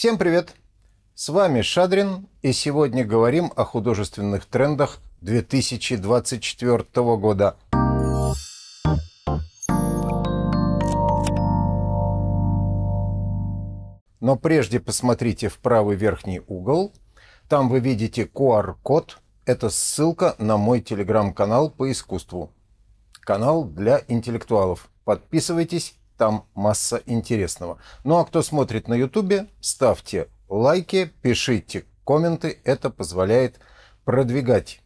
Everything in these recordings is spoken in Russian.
Всем привет! С вами Шадрин, и сегодня говорим о художественных трендах 2024 года. Но прежде посмотрите в правый верхний угол. Там вы видите QR-код. Это ссылка на мой телеграм-канал по искусству. Канал для интеллектуалов. Подписывайтесь там масса интересного. Ну а кто смотрит на Ютубе, ставьте лайки, пишите комменты. Это позволяет продвигать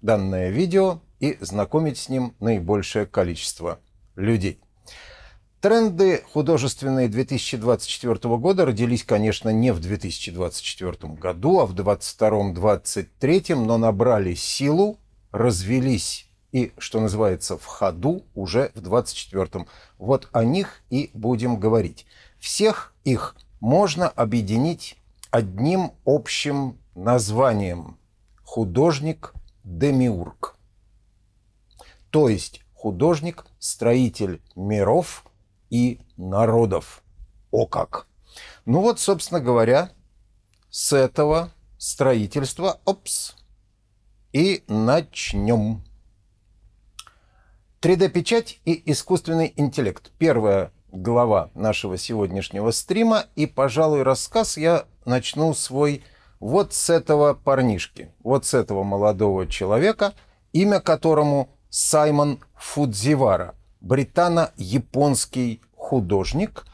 данное видео и знакомить с ним наибольшее количество людей. Тренды художественные 2024 года родились, конечно, не в 2024 году, а в 2022-2023, но набрали силу, развелись и, что называется, в ходу уже в 24-м. Вот о них и будем говорить. Всех их можно объединить одним общим названием – художник-демиург. То есть художник-строитель миров и народов. О как! Ну вот, собственно говоря, с этого строительства, опс, и начнем. 3D-печать и искусственный интеллект. Первая глава нашего сегодняшнего стрима. И, пожалуй, рассказ я начну свой вот с этого парнишки, вот с этого молодого человека, имя которому Саймон Фудзивара, британо-японский художник,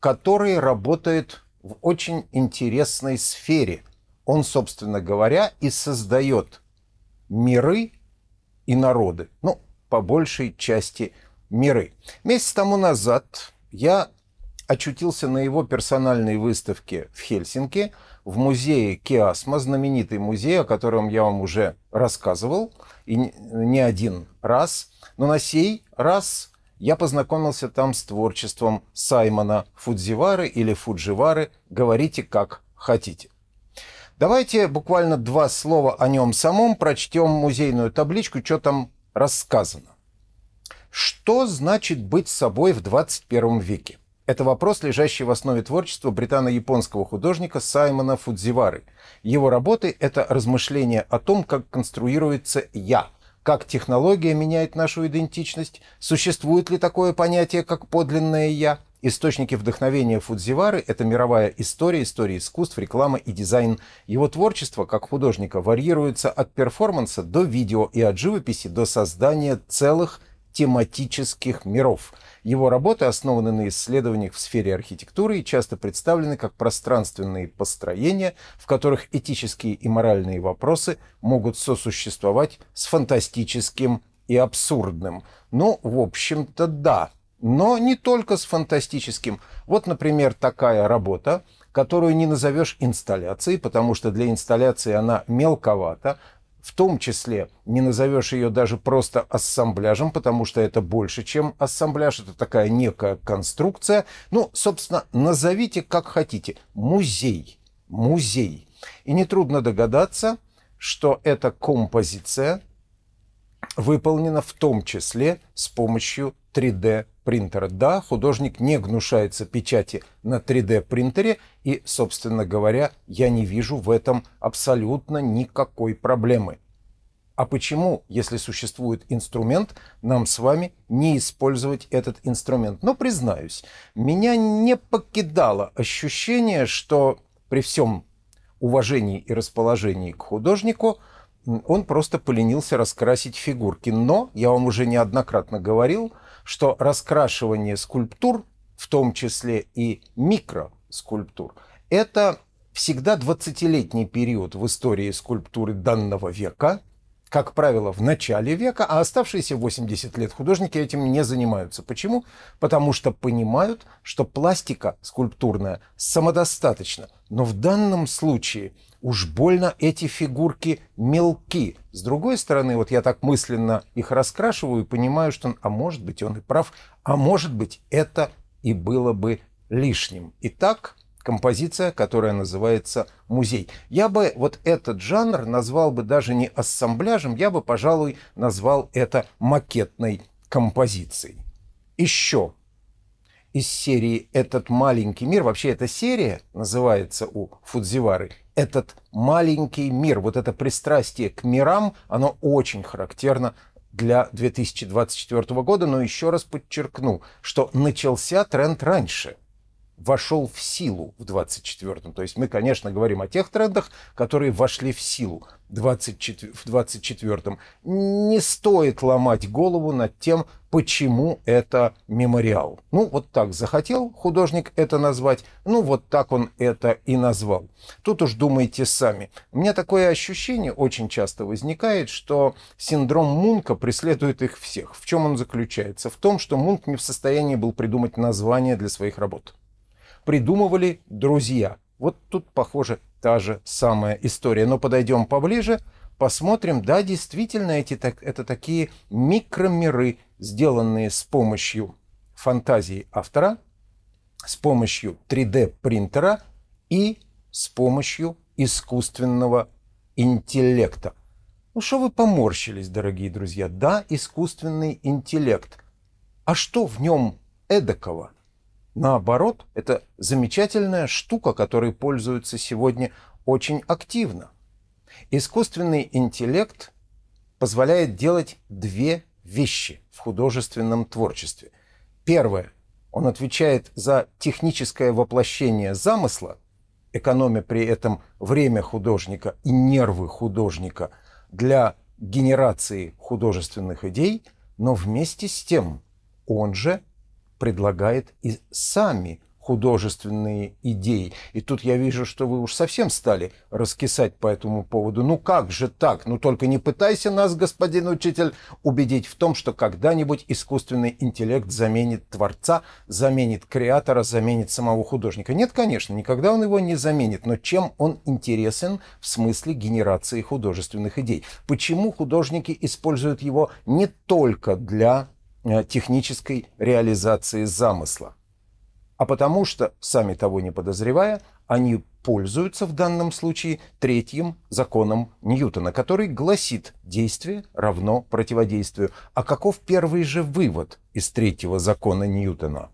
который работает в очень интересной сфере. Он, собственно говоря, и создает миры и народы. Ну, по большей части миры. Месяц тому назад я очутился на его персональной выставке в Хельсинки, в музее Киасма, знаменитый музей, о котором я вам уже рассказывал, и не один раз. Но на сей раз я познакомился там с творчеством Саймона Фудзивары или Фудживары «Говорите, как хотите». Давайте буквально два слова о нем самом, прочтем музейную табличку, что там рассказано. Что значит быть собой в 21 веке? Это вопрос, лежащий в основе творчества британо-японского художника Саймона Фудзивары. Его работы – это размышления о том, как конструируется «я», как технология меняет нашу идентичность, существует ли такое понятие, как подлинное «я», Источники вдохновения Фудзивары – это мировая история, история искусств, реклама и дизайн. Его творчество, как художника, варьируется от перформанса до видео и от живописи до создания целых тематических миров. Его работы основаны на исследованиях в сфере архитектуры и часто представлены как пространственные построения, в которых этические и моральные вопросы могут сосуществовать с фантастическим и абсурдным. Ну, в общем-то, да, но не только с фантастическим. Вот, например, такая работа, которую не назовешь инсталляцией, потому что для инсталляции она мелковата, в том числе не назовешь ее даже просто ассамбляжем, потому что это больше, чем ассамбляж, это такая некая конструкция. Ну, собственно, назовите как хотите. Музей. Музей. И нетрудно догадаться, что эта композиция выполнена в том числе с помощью 3D принтера. Да, художник не гнушается печати на 3D-принтере, и, собственно говоря, я не вижу в этом абсолютно никакой проблемы. А почему, если существует инструмент, нам с вами не использовать этот инструмент? Но ну, признаюсь, меня не покидало ощущение, что при всем уважении и расположении к художнику он просто поленился раскрасить фигурки. Но, я вам уже неоднократно говорил, что раскрашивание скульптур, в том числе и микроскульптур, это всегда 20-летний период в истории скульптуры данного века, как правило, в начале века, а оставшиеся 80 лет художники этим не занимаются. Почему? Потому что понимают, что пластика скульптурная самодостаточна. Но в данном случае – Уж больно эти фигурки мелки. С другой стороны, вот я так мысленно их раскрашиваю и понимаю, что, а может быть, он и прав, а может быть, это и было бы лишним. Итак, композиция, которая называется «Музей». Я бы вот этот жанр назвал бы даже не ассамбляжем, я бы, пожалуй, назвал это макетной композицией. Еще из серии «Этот маленький мир», вообще эта серия называется у Фудзивары этот маленький мир, вот это пристрастие к мирам, оно очень характерно для 2024 года, но еще раз подчеркну, что начался тренд раньше – вошел в силу в 24-м. То есть мы, конечно, говорим о тех трендах, которые вошли в силу 24, в 24-м. Не стоит ломать голову над тем, почему это мемориал. Ну, вот так захотел художник это назвать, ну, вот так он это и назвал. Тут уж думайте сами. У меня такое ощущение очень часто возникает, что синдром Мунка преследует их всех. В чем он заключается? В том, что Мунк не в состоянии был придумать название для своих работ придумывали друзья. Вот тут, похоже, та же самая история. Но подойдем поближе, посмотрим. Да, действительно, эти, так, это такие микромиры, сделанные с помощью фантазии автора, с помощью 3D-принтера и с помощью искусственного интеллекта. Ну что вы поморщились, дорогие друзья? Да, искусственный интеллект. А что в нем эдакого? Наоборот, это замечательная штука, которой пользуются сегодня очень активно. Искусственный интеллект позволяет делать две вещи в художественном творчестве. Первое. Он отвечает за техническое воплощение замысла, экономя при этом время художника и нервы художника для генерации художественных идей, но вместе с тем он же – предлагает и сами художественные идеи. И тут я вижу, что вы уж совсем стали раскисать по этому поводу. Ну как же так? Ну только не пытайся нас, господин учитель, убедить в том, что когда-нибудь искусственный интеллект заменит творца, заменит креатора, заменит самого художника. Нет, конечно, никогда он его не заменит. Но чем он интересен в смысле генерации художественных идей? Почему художники используют его не только для Э, технической реализации замысла, а потому что, сами того не подозревая, они пользуются в данном случае третьим законом Ньютона, который гласит «действие равно противодействию». А каков первый же вывод из третьего закона Ньютона?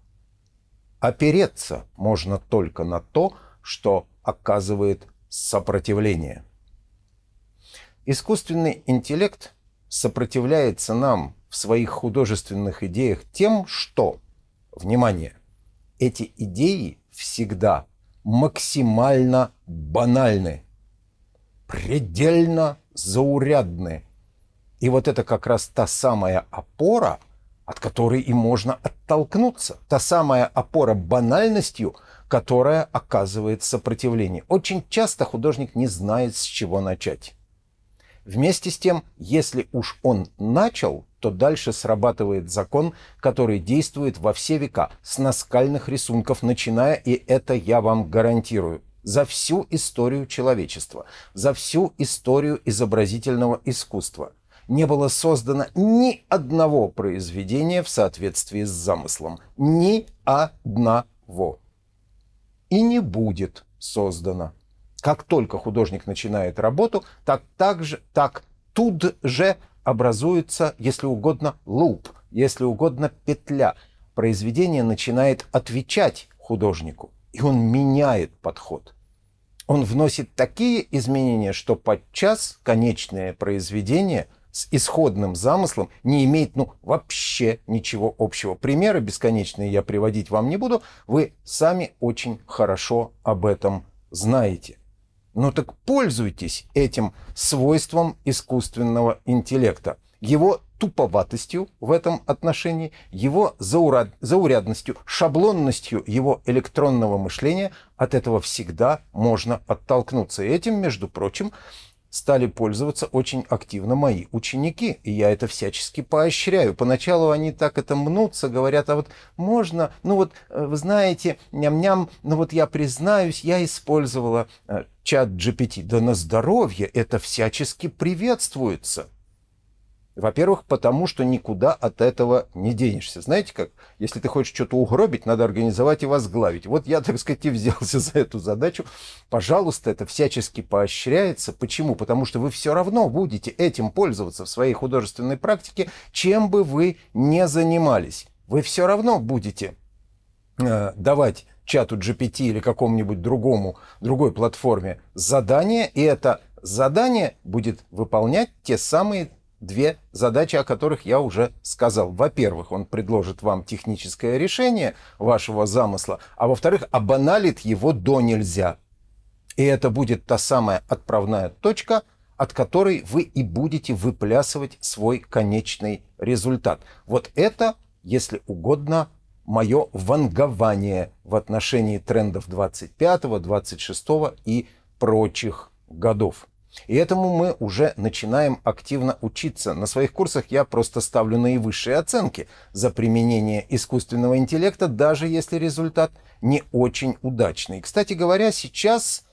Опереться можно только на то, что оказывает сопротивление. Искусственный интеллект – сопротивляется нам в своих художественных идеях тем, что, внимание, эти идеи всегда максимально банальны, предельно заурядны. И вот это как раз та самая опора, от которой и можно оттолкнуться. Та самая опора банальностью, которая оказывает сопротивление. Очень часто художник не знает, с чего начать. Вместе с тем, если уж он начал, то дальше срабатывает закон, который действует во все века, с наскальных рисунков начиная, и это я вам гарантирую, за всю историю человечества, за всю историю изобразительного искусства. Не было создано ни одного произведения в соответствии с замыслом. Ни одного. И не будет создано. Как только художник начинает работу, так, так, же, так тут же образуется, если угодно, луп, если угодно, петля. Произведение начинает отвечать художнику, и он меняет подход. Он вносит такие изменения, что подчас конечное произведение с исходным замыслом не имеет ну, вообще ничего общего. Примеры бесконечные я приводить вам не буду, вы сами очень хорошо об этом знаете. Ну так пользуйтесь этим свойством искусственного интеллекта, его туповатостью в этом отношении, его зауряд... заурядностью, шаблонностью его электронного мышления, от этого всегда можно оттолкнуться. И этим, между прочим, стали пользоваться очень активно мои ученики, и я это всячески поощряю. Поначалу они так это мнутся, говорят, а вот можно, ну вот, э, вы знаете, ням-ням, ну вот я признаюсь, я использовала э, чат GPT. Да на здоровье это всячески приветствуется. Во-первых, потому что никуда от этого не денешься. Знаете как, если ты хочешь что-то угробить, надо организовать и возглавить. Вот я, так сказать, и взялся за эту задачу. Пожалуйста, это всячески поощряется. Почему? Потому что вы все равно будете этим пользоваться в своей художественной практике, чем бы вы не занимались. Вы все равно будете э, давать чату GPT или какому-нибудь другому, другой платформе задание, и это задание будет выполнять те самые две задачи, о которых я уже сказал. Во-первых, он предложит вам техническое решение вашего замысла, а во-вторых, обаналит его до нельзя. И это будет та самая отправная точка, от которой вы и будете выплясывать свой конечный результат. Вот это, если угодно, мое вангование в отношении трендов 25, 26 и прочих годов. И этому мы уже начинаем активно учиться. На своих курсах я просто ставлю наивысшие оценки за применение искусственного интеллекта, даже если результат не очень удачный. Кстати говоря, сейчас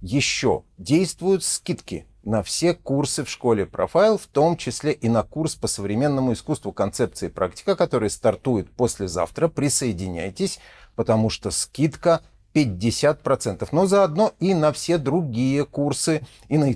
еще действуют скидки на все курсы в школе профайл, в том числе и на курс по современному искусству концепции практика, который стартует послезавтра. Присоединяйтесь, потому что скидка 50%, но заодно и на все другие курсы, и на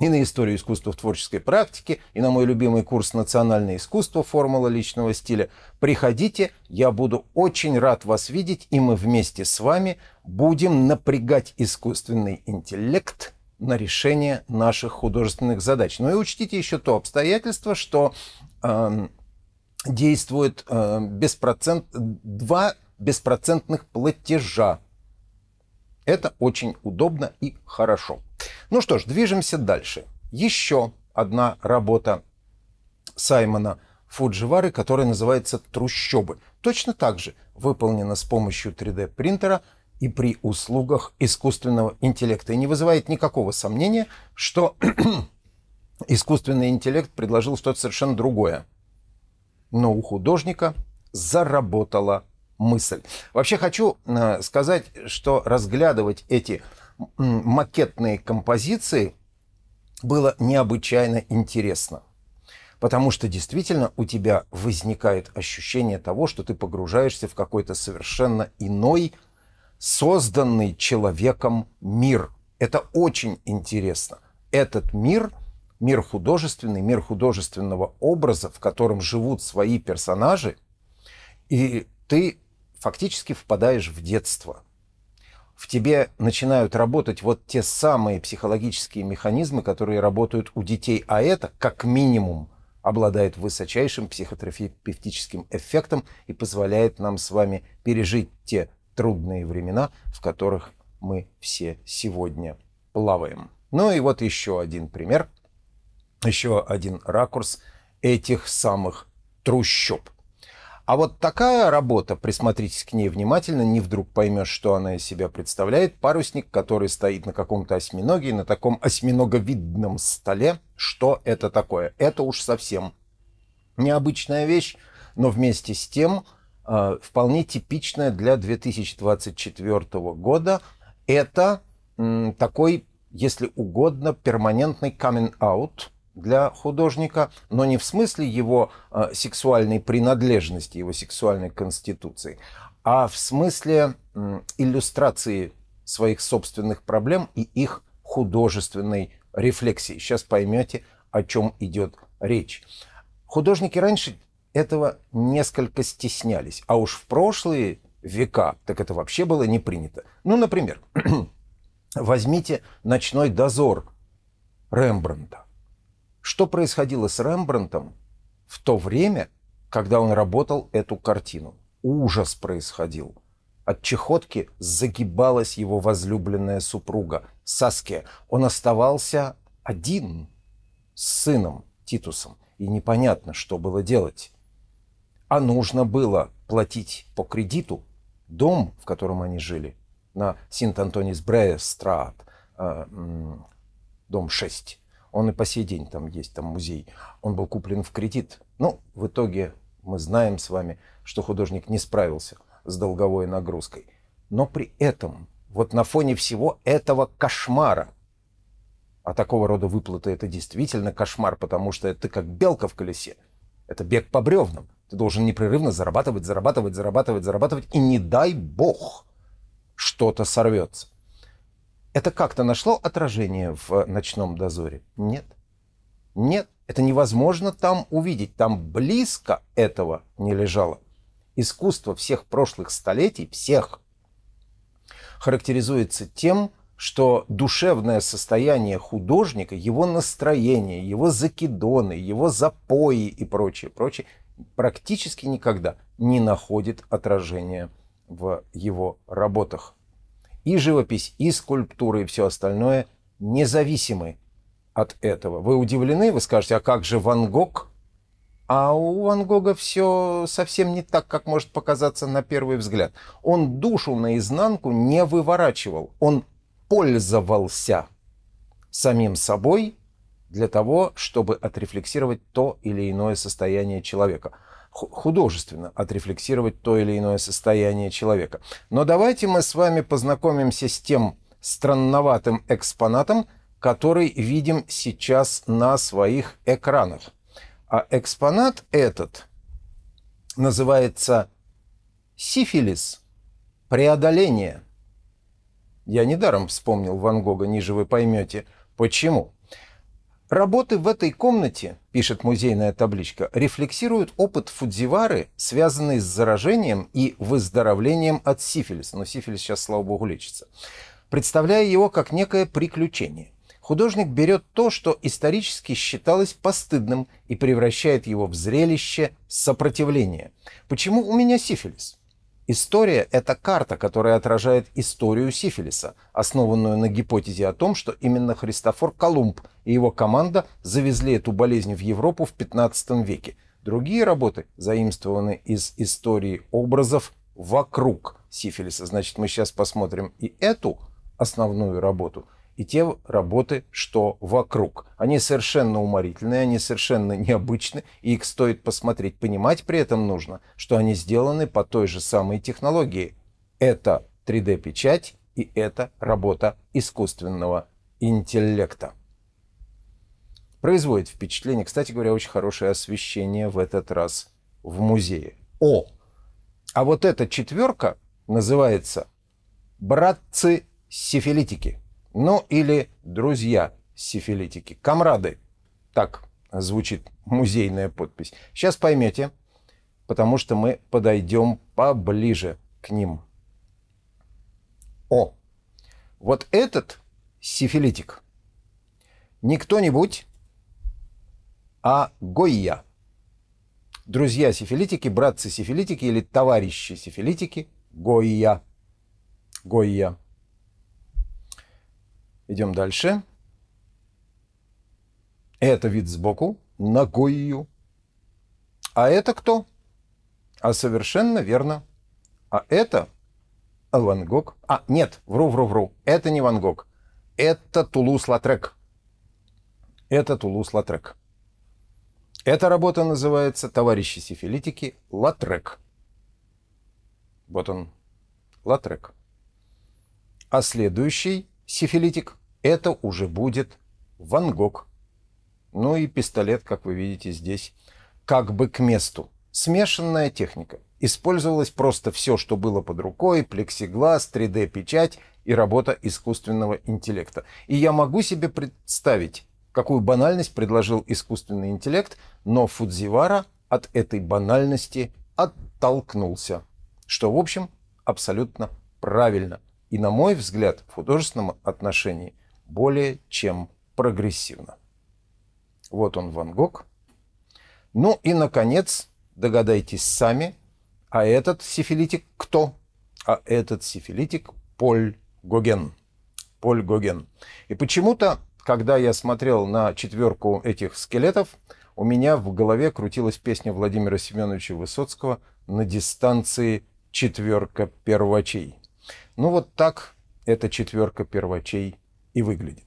и на историю искусства в творческой практике, и на мой любимый курс «Национальное искусство. Формула личного стиля». Приходите, я буду очень рад вас видеть, и мы вместе с вами будем напрягать искусственный интеллект на решение наших художественных задач. Ну и учтите еще то обстоятельство, что э, действует э, беспроцент... два беспроцентных платежа это очень удобно и хорошо. Ну что ж, движемся дальше. Еще одна работа Саймона Фудживары, которая называется «Трущобы». Точно так же выполнена с помощью 3D-принтера и при услугах искусственного интеллекта. И не вызывает никакого сомнения, что искусственный интеллект предложил что-то совершенно другое. Но у художника заработала мысль. Вообще хочу э, сказать, что разглядывать эти макетные композиции было необычайно интересно. Потому что действительно у тебя возникает ощущение того, что ты погружаешься в какой-то совершенно иной, созданный человеком мир. Это очень интересно. Этот мир, мир художественный, мир художественного образа, в котором живут свои персонажи, и ты фактически впадаешь в детство. В тебе начинают работать вот те самые психологические механизмы, которые работают у детей, а это, как минимум, обладает высочайшим психотерапевтическим эффектом и позволяет нам с вами пережить те трудные времена, в которых мы все сегодня плаваем. Ну и вот еще один пример, еще один ракурс этих самых трущоб. А вот такая работа, присмотритесь к ней внимательно, не вдруг поймешь, что она из себя представляет. Парусник, который стоит на каком-то осьминоге, на таком осьминоговидном столе. Что это такое? Это уж совсем необычная вещь, но вместе с тем э, вполне типичная для 2024 года. Это э, такой, если угодно, перманентный coming out – для художника, но не в смысле его э, сексуальной принадлежности, его сексуальной конституции, а в смысле э, иллюстрации своих собственных проблем и их художественной рефлексии. Сейчас поймете, о чем идет речь. Художники раньше этого несколько стеснялись, а уж в прошлые века так это вообще было не принято. Ну, например, возьмите «Ночной дозор» Рембранда что происходило с Рембрандтом в то время, когда он работал эту картину. Ужас происходил. От чехотки загибалась его возлюбленная супруга Саския. Он оставался один с сыном Титусом, и непонятно, что было делать. А нужно было платить по кредиту дом, в котором они жили, на Синт-Антонис Брея Страат, дом 6 он и по сей день там есть, там музей, он был куплен в кредит. Ну, в итоге мы знаем с вами, что художник не справился с долговой нагрузкой. Но при этом, вот на фоне всего этого кошмара, а такого рода выплаты это действительно кошмар, потому что это как белка в колесе, это бег по бревнам. Ты должен непрерывно зарабатывать, зарабатывать, зарабатывать, зарабатывать, и не дай бог что-то сорвется. Это как-то нашло отражение в э, ночном дозоре? Нет. Нет, это невозможно там увидеть. Там близко этого не лежало. Искусство всех прошлых столетий, всех, характеризуется тем, что душевное состояние художника, его настроение, его закидоны, его запои и прочее, прочее, практически никогда не находит отражения в его работах и живопись, и скульптура, и все остальное независимы от этого. Вы удивлены, вы скажете, а как же Ван Гог? А у Ван Гога все совсем не так, как может показаться на первый взгляд. Он душу наизнанку не выворачивал, он пользовался самим собой для того, чтобы отрефлексировать то или иное состояние человека художественно отрефлексировать то или иное состояние человека. Но давайте мы с вами познакомимся с тем странноватым экспонатом, который видим сейчас на своих экранах. А экспонат этот называется «Сифилис. Преодоление». Я недаром вспомнил Ван Гога, ниже вы поймете, почему. Работы в этой комнате, пишет музейная табличка, рефлексируют опыт Фудзивары, связанный с заражением и выздоровлением от сифилиса. Но сифилис сейчас, слава богу, лечится. Представляя его как некое приключение. Художник берет то, что исторически считалось постыдным, и превращает его в зрелище сопротивления. Почему у меня сифилис? История – это карта, которая отражает историю сифилиса, основанную на гипотезе о том, что именно Христофор Колумб и его команда завезли эту болезнь в Европу в 15 веке. Другие работы заимствованы из истории образов вокруг сифилиса. Значит, мы сейчас посмотрим и эту основную работу – и те работы, что вокруг. Они совершенно уморительные, они совершенно необычны, и их стоит посмотреть. Понимать при этом нужно, что они сделаны по той же самой технологии. Это 3D-печать и это работа искусственного интеллекта. Производит впечатление, кстати говоря, очень хорошее освещение в этот раз в музее. О! А вот эта четверка называется «Братцы-сифилитики». Ну или друзья-сифилитики, комрады. Так звучит музейная подпись. Сейчас поймете, потому что мы подойдем поближе к ним. О, вот этот сифилитик не кто-нибудь, а Гойя. Друзья сифилитики, братцы сифилитики или товарищи сифилитики – Гойя. Гойя. Идем дальше. Это вид сбоку, ногою. А это кто? А совершенно верно. А это Ван Гог. А, нет, вру, вру, вру. Это не Ван Гог. Это Тулус-Латрек. Это Тулус-Латрек. Эта работа называется «Товарищи сифилитики. Латрек». Вот он, Латрек. А следующий сифилитик – это уже будет Ван Гог. Ну и пистолет, как вы видите здесь, как бы к месту. Смешанная техника. Использовалось просто все, что было под рукой, плексиглаз, 3D-печать и работа искусственного интеллекта. И я могу себе представить, какую банальность предложил искусственный интеллект, но Фудзивара от этой банальности оттолкнулся, что, в общем, абсолютно правильно – и, на мой взгляд, в художественном отношении более чем прогрессивно. Вот он, Ван Гог. Ну и, наконец, догадайтесь сами, а этот сифилитик кто? А этот сифилитик Поль Гоген. Поль Гоген. И почему-то, когда я смотрел на четверку этих скелетов, у меня в голове крутилась песня Владимира Семеновича Высоцкого «На дистанции четверка первачей». Ну вот так эта четверка первачей и выглядит.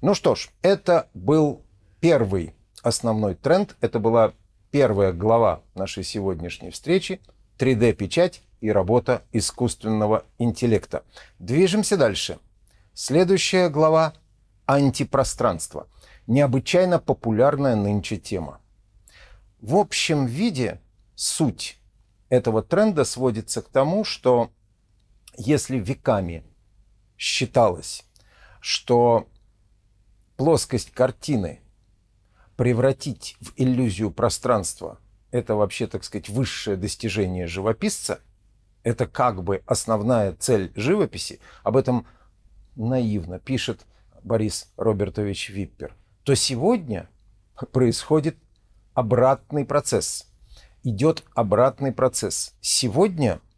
Ну что ж, это был первый основной тренд, это была первая глава нашей сегодняшней встречи 3D-печать и работа искусственного интеллекта. Движемся дальше. Следующая глава – антипространство. Необычайно популярная нынче тема. В общем виде суть этого тренда сводится к тому, что если веками считалось, что плоскость картины превратить в иллюзию пространства – это вообще, так сказать, высшее достижение живописца, это как бы основная цель живописи, об этом наивно пишет Борис Робертович Виппер, то сегодня происходит обратный процесс. Идет обратный процесс. Сегодня –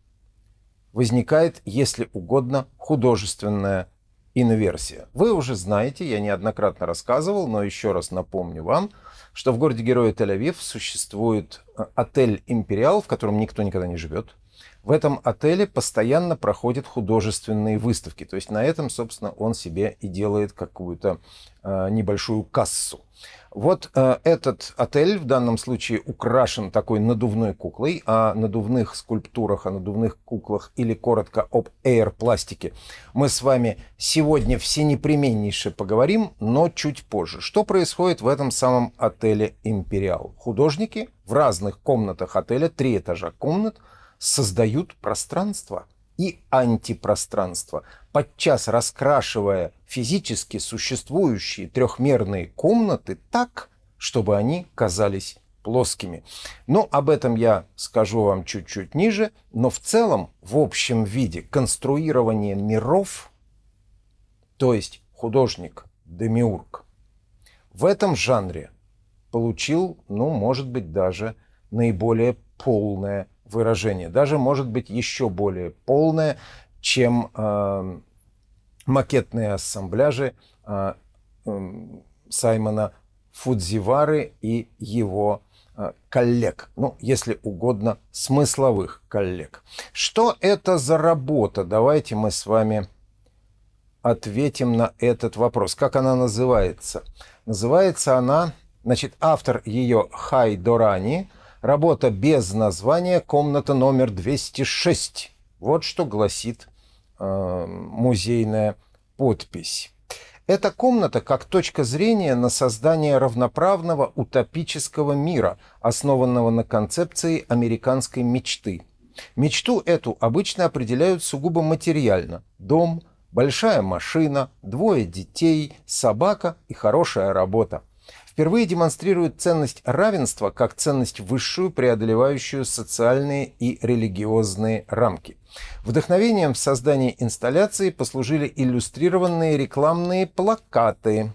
возникает, если угодно, художественная инверсия. Вы уже знаете, я неоднократно рассказывал, но еще раз напомню вам, что в городе Героя Тель-Авив существует э, отель «Империал», в котором никто никогда не живет. В этом отеле постоянно проходят художественные выставки. То есть на этом, собственно, он себе и делает какую-то э, небольшую кассу. Вот э, этот отель в данном случае украшен такой надувной куклой. О надувных скульптурах, о надувных куклах или коротко об эйр-пластике мы с вами сегодня всенепременнейше поговорим, но чуть позже. Что происходит в этом самом отеле «Империал»? Художники в разных комнатах отеля, три этажа комнат – создают пространство и антипространство, подчас раскрашивая физически существующие трехмерные комнаты так, чтобы они казались плоскими. Но об этом я скажу вам чуть-чуть ниже, но в целом, в общем виде, конструирование миров, то есть художник Демиург, в этом жанре получил, ну, может быть, даже наиболее полное выражение, даже может быть еще более полное, чем э, макетные ассамбляжи э, э, Саймона Фудзивары и его э, коллег, ну, если угодно, смысловых коллег. Что это за работа? Давайте мы с вами ответим на этот вопрос. Как она называется? Называется она, значит, автор ее Хай Дорани, Работа без названия, комната номер 206. Вот что гласит э, музейная подпись. Эта комната как точка зрения на создание равноправного утопического мира, основанного на концепции американской мечты. Мечту эту обычно определяют сугубо материально – дом, большая машина, двое детей, собака и хорошая работа – впервые демонстрирует ценность равенства как ценность высшую, преодолевающую социальные и религиозные рамки. Вдохновением в создании инсталляции послужили иллюстрированные рекламные плакаты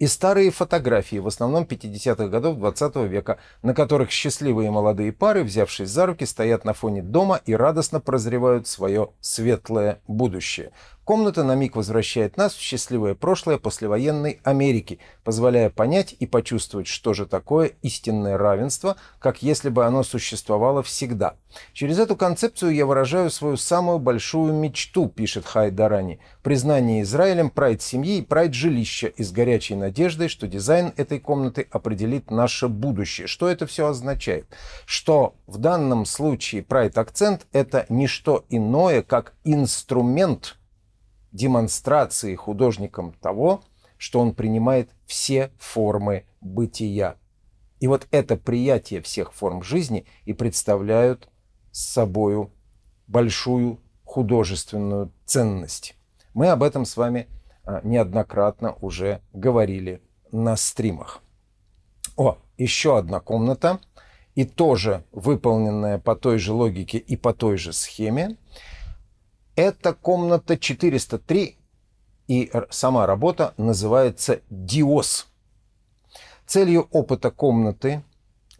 и старые фотографии, в основном 50-х годов 20 -го века, на которых счастливые молодые пары, взявшись за руки, стоят на фоне дома и радостно прозревают свое светлое будущее. Комната на миг возвращает нас в счастливое прошлое послевоенной Америки, позволяя понять и почувствовать, что же такое истинное равенство, как если бы оно существовало всегда. Через эту концепцию я выражаю свою самую большую мечту, пишет Хайдарани, признание Израилем прайд семьи и прайд жилища из горячей надеждой, что дизайн этой комнаты определит наше будущее. Что это все означает? Что в данном случае прайд акцент это не что иное, как инструмент демонстрации художником того, что он принимает все формы бытия. И вот это приятие всех форм жизни и представляют собою большую художественную ценность. Мы об этом с вами а, неоднократно уже говорили на стримах. О, еще одна комната, и тоже выполненная по той же логике и по той же схеме, это комната 403, и сама работа называется «Диос». Целью опыта комнаты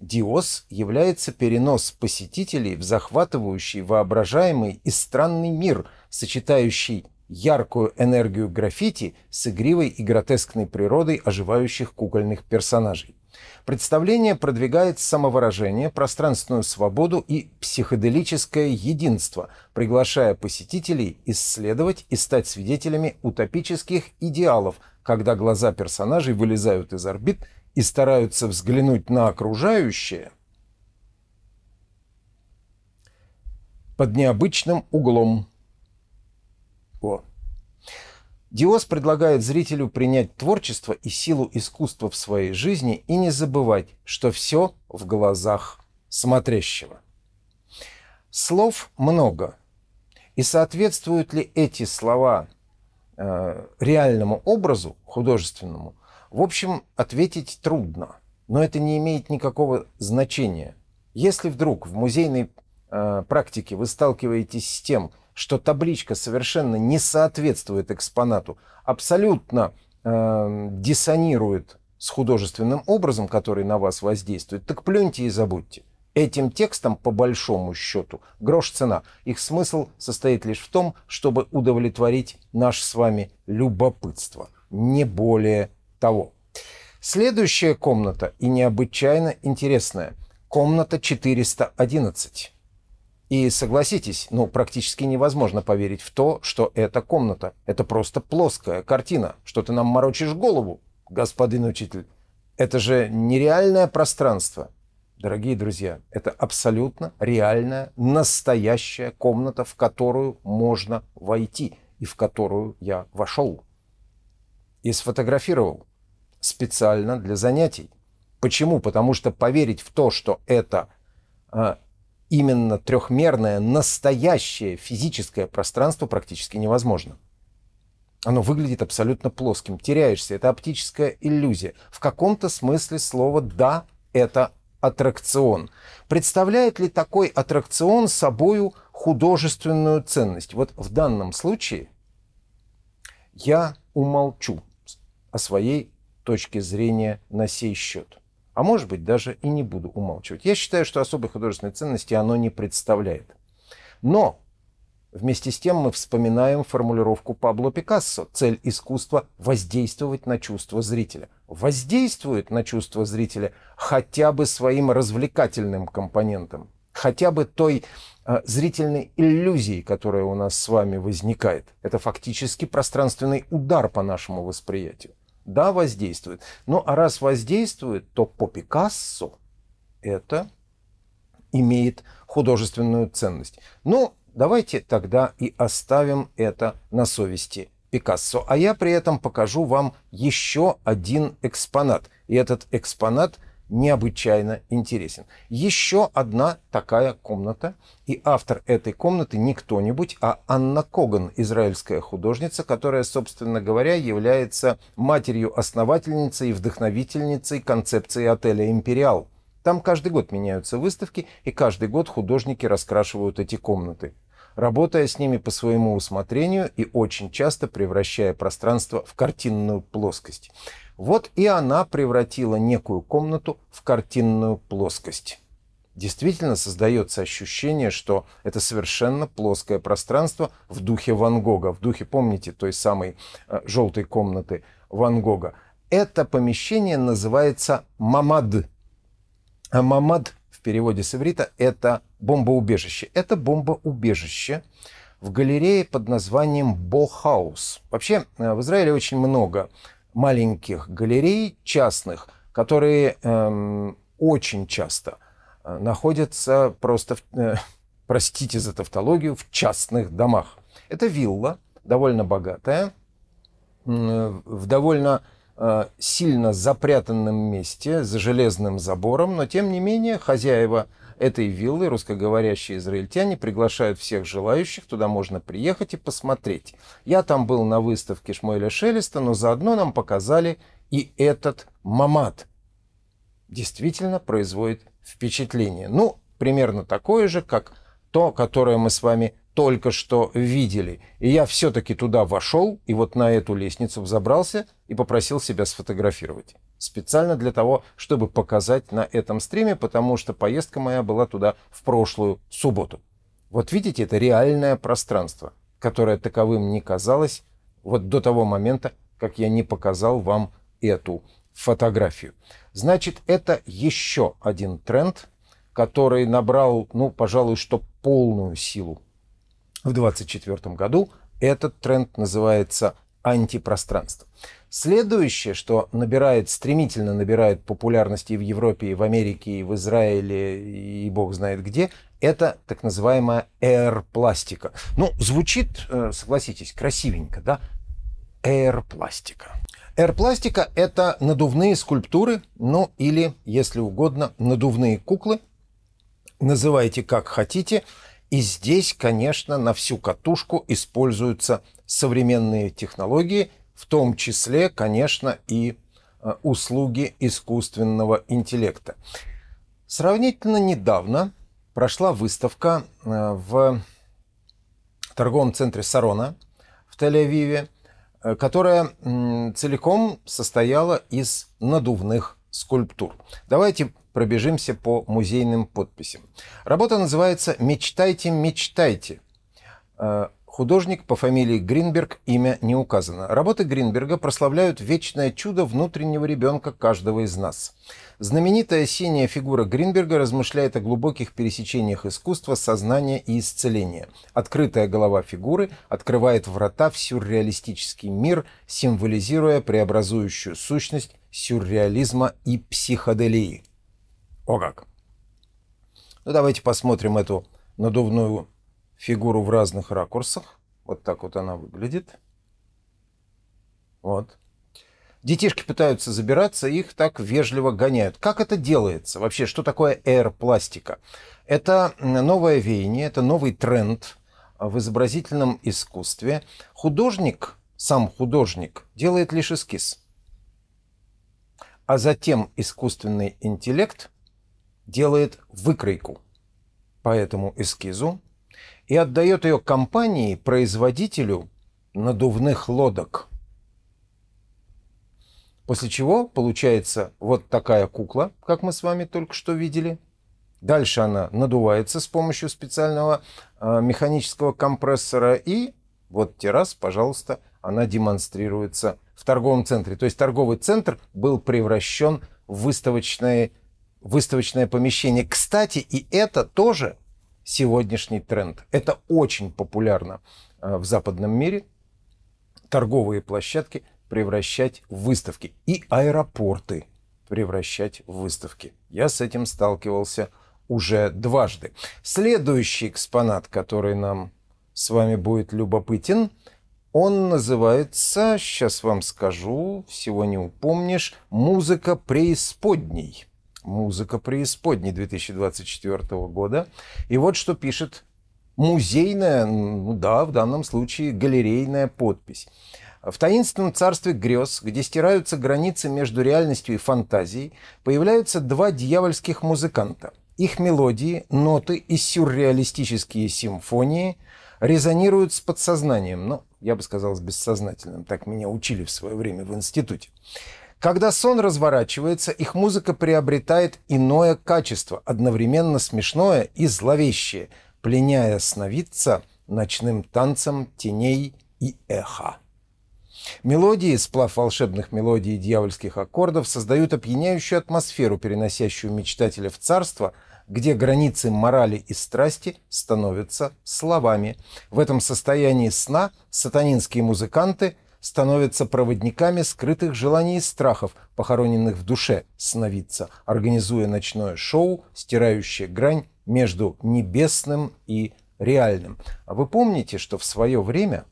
«Диос» является перенос посетителей в захватывающий, воображаемый и странный мир, сочетающий яркую энергию граффити с игривой и гротескной природой оживающих кукольных персонажей. Представление продвигает самовыражение, пространственную свободу и психоделическое единство, приглашая посетителей исследовать и стать свидетелями утопических идеалов, когда глаза персонажей вылезают из орбит и стараются взглянуть на окружающее под необычным углом – Диос предлагает зрителю принять творчество и силу искусства в своей жизни и не забывать, что все в глазах смотрящего. Слов много. И соответствуют ли эти слова э, реальному образу художественному, в общем, ответить трудно. Но это не имеет никакого значения. Если вдруг в музейной э, практике вы сталкиваетесь с тем, что табличка совершенно не соответствует экспонату, абсолютно э, диссонирует с художественным образом, который на вас воздействует, так плюньте и забудьте. Этим текстом, по большому счету, грош цена. Их смысл состоит лишь в том, чтобы удовлетворить наше с вами любопытство. Не более того. Следующая комната и необычайно интересная. Комната 411. И согласитесь, ну, практически невозможно поверить в то, что это комната. Это просто плоская картина. Что ты нам морочишь голову, господин учитель? Это же нереальное пространство. Дорогие друзья, это абсолютно реальная, настоящая комната, в которую можно войти и в которую я вошел. И сфотографировал специально для занятий. Почему? Потому что поверить в то, что это а, именно трехмерное, настоящее физическое пространство практически невозможно. Оно выглядит абсолютно плоским. Теряешься. Это оптическая иллюзия. В каком-то смысле слова «да» — это аттракцион. Представляет ли такой аттракцион собою художественную ценность? Вот в данном случае я умолчу о своей точке зрения на сей счет а может быть даже и не буду умалчивать. Я считаю, что особой художественной ценности оно не представляет. Но вместе с тем мы вспоминаем формулировку Пабло Пикассо. Цель искусства – воздействовать на чувство зрителя. Воздействует на чувство зрителя хотя бы своим развлекательным компонентом, хотя бы той э, зрительной иллюзией, которая у нас с вами возникает. Это фактически пространственный удар по нашему восприятию. Да, воздействует. Ну, а раз воздействует, то по Пикассо это имеет художественную ценность. Ну, давайте тогда и оставим это на совести Пикассо. А я при этом покажу вам еще один экспонат. И этот экспонат необычайно интересен. Еще одна такая комната, и автор этой комнаты не кто-нибудь, а Анна Коган, израильская художница, которая, собственно говоря, является матерью-основательницей и вдохновительницей концепции отеля «Империал». Там каждый год меняются выставки, и каждый год художники раскрашивают эти комнаты работая с ними по своему усмотрению и очень часто превращая пространство в картинную плоскость. Вот и она превратила некую комнату в картинную плоскость. Действительно создается ощущение, что это совершенно плоское пространство в духе Ван Гога, в духе, помните, той самой э, желтой комнаты Ван Гога. Это помещение называется Мамад. А Мамад в переводе с иврита – это бомбоубежище. Это бомбоубежище, в галерее под названием Бохаус. Вообще э, в Израиле очень много маленьких галерей частных, которые эм, очень часто э, находятся просто, в, э, простите за тавтологию, в частных домах. Это вилла, довольно богатая, э, в довольно э, сильно запрятанном месте, за железным забором, но тем не менее хозяева – этой виллы русскоговорящие израильтяне приглашают всех желающих, туда можно приехать и посмотреть. Я там был на выставке Шмойля Шелеста, но заодно нам показали и этот мамат. Действительно производит впечатление. Ну, примерно такое же, как то, которое мы с вами только что видели. И я все-таки туда вошел, и вот на эту лестницу взобрался и попросил себя сфотографировать специально для того, чтобы показать на этом стриме, потому что поездка моя была туда в прошлую субботу. Вот видите, это реальное пространство, которое таковым не казалось вот до того момента, как я не показал вам эту фотографию. Значит, это еще один тренд, который набрал, ну, пожалуй, что полную силу в 2024 году. Этот тренд называется антипространство. Следующее, что набирает, стремительно набирает популярность и в Европе, и в Америке, и в Израиле, и бог знает где, это так называемая аэропластика. Ну, звучит, э, согласитесь, красивенько, да? Аэропластика. Аэропластика – это надувные скульптуры, ну или, если угодно, надувные куклы. Называйте как хотите. И здесь, конечно, на всю катушку используются современные технологии – в том числе, конечно, и э, услуги искусственного интеллекта. Сравнительно недавно прошла выставка э, в торговом центре Сарона в Тель-Авиве, э, которая целиком состояла из надувных скульптур. Давайте пробежимся по музейным подписям. Работа называется «Мечтайте, мечтайте» Художник по фамилии Гринберг имя не указано. Работы Гринберга прославляют вечное чудо внутреннего ребенка каждого из нас. Знаменитая синяя фигура Гринберга размышляет о глубоких пересечениях искусства, сознания и исцеления. Открытая голова фигуры открывает врата в сюрреалистический мир, символизируя преобразующую сущность сюрреализма и психоделии. О как! Ну давайте посмотрим эту надувную фигуру в разных ракурсах. Вот так вот она выглядит. Вот. Детишки пытаются забираться, их так вежливо гоняют. Как это делается? Вообще, что такое air-пластика? Это новое веяние, это новый тренд в изобразительном искусстве. Художник, сам художник, делает лишь эскиз. А затем искусственный интеллект делает выкройку по этому эскизу, и отдает ее компании, производителю надувных лодок. После чего получается вот такая кукла, как мы с вами только что видели. Дальше она надувается с помощью специального э, механического компрессора. И вот террас, пожалуйста, она демонстрируется в торговом центре. То есть торговый центр был превращен в выставочное, выставочное помещение. Кстати, и это тоже сегодняшний тренд. Это очень популярно э, в западном мире. Торговые площадки превращать в выставки. И аэропорты превращать в выставки. Я с этим сталкивался уже дважды. Следующий экспонат, который нам с вами будет любопытен, он называется, сейчас вам скажу, всего не упомнишь, «Музыка преисподней». «Музыка преисподней» 2024 года. И вот что пишет музейная, ну да, в данном случае галерейная подпись. В таинственном царстве грез, где стираются границы между реальностью и фантазией, появляются два дьявольских музыканта. Их мелодии, ноты и сюрреалистические симфонии резонируют с подсознанием, ну, я бы сказал, с бессознательным, так меня учили в свое время в институте. Когда сон разворачивается, их музыка приобретает иное качество, одновременно смешное и зловещее, пленяя сновидца ночным танцем теней и эха. Мелодии, сплав волшебных мелодий и дьявольских аккордов, создают опьяняющую атмосферу, переносящую мечтателя в царство, где границы морали и страсти становятся словами. В этом состоянии сна сатанинские музыканты – становятся проводниками скрытых желаний и страхов, похороненных в душе сновидца, организуя ночное шоу, стирающее грань между небесным и реальным. А вы помните, что в свое время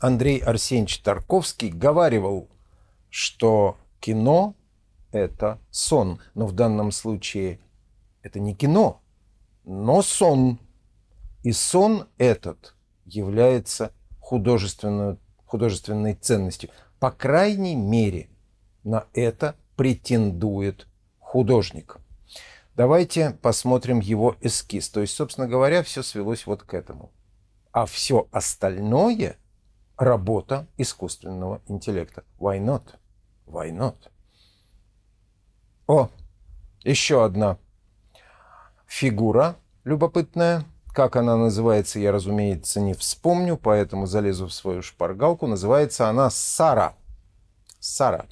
Андрей Арсеньевич Тарковский говаривал, что кино – это сон. Но в данном случае это не кино, но сон. И сон этот является художественную художественной ценностью. По крайней мере, на это претендует художник. Давайте посмотрим его эскиз. То есть, собственно говоря, все свелось вот к этому. А все остальное – работа искусственного интеллекта. Why not? Why not? О, еще одна фигура любопытная – как она называется, я, разумеется, не вспомню, поэтому залезу в свою шпаргалку. Называется она «Сара». «Сара».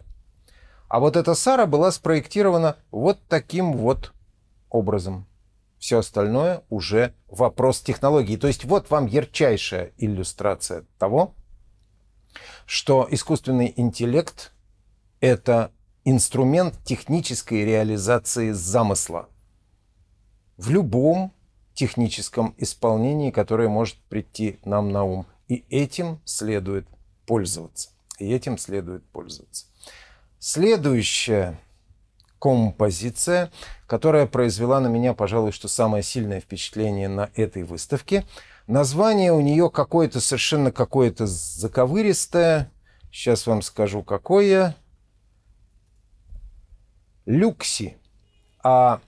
А вот эта «Сара» была спроектирована вот таким вот образом. Все остальное уже вопрос технологии. То есть вот вам ярчайшая иллюстрация того, что искусственный интеллект — это инструмент технической реализации замысла. В любом техническом исполнении, которое может прийти нам на ум. И этим следует пользоваться. И этим следует пользоваться. Следующая композиция, которая произвела на меня, пожалуй, что самое сильное впечатление на этой выставке. Название у нее какое-то совершенно какое-то заковыристое. Сейчас вам скажу, какое. Люкси. А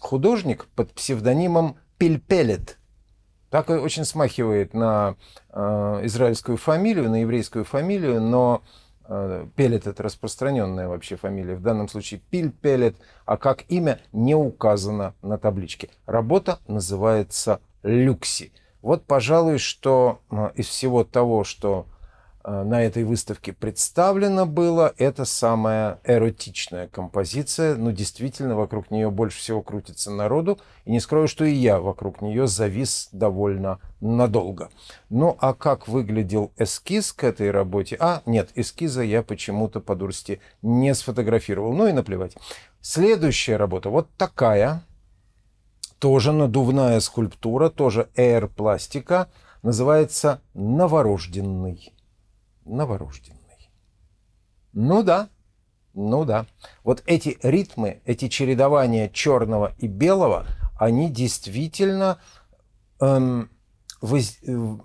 художник под псевдонимом Пельпелет. Так очень смахивает на э, израильскую фамилию, на еврейскую фамилию, но э, Пелет это распространенная вообще фамилия. В данном случае Пиль а как имя не указано на табличке. Работа называется «Люкси». Вот, пожалуй, что э, из всего того, что Э, на этой выставке представлено было, это самая эротичная композиция. Ну, действительно, вокруг нее больше всего крутится народу. И не скрою, что и я вокруг нее завис довольно надолго. Ну, а как выглядел эскиз к этой работе? А, нет, эскиза я почему-то по дурости не сфотографировал. Ну и наплевать. Следующая работа вот такая. Тоже надувная скульптура, тоже эйр-пластика. Называется «Новорожденный» новорожденный. Ну да, ну да. Вот эти ритмы, эти чередования черного и белого, они действительно эм, воз, э,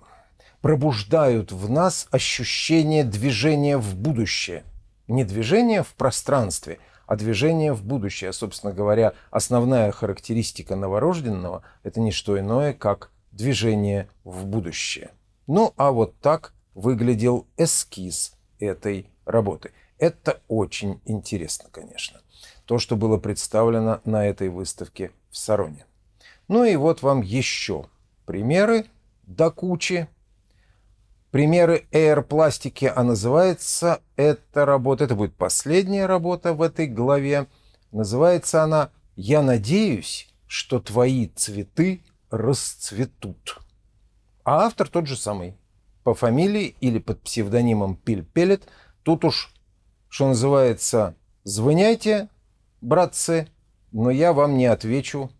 пробуждают в нас ощущение движения в будущее. Не движение в пространстве, а движение в будущее. Собственно говоря, основная характеристика новорожденного – это не что иное, как движение в будущее. Ну, а вот так выглядел эскиз этой работы. Это очень интересно, конечно. То, что было представлено на этой выставке в Сароне. Ну и вот вам еще примеры до кучи. Примеры эр-пластики. а называется эта работа, это будет последняя работа в этой главе. Называется она «Я надеюсь, что твои цветы расцветут». А автор тот же самый, по фамилии или под псевдонимом Пиль Пелет. Тут уж, что называется, звоняйте, братцы, но я вам не отвечу,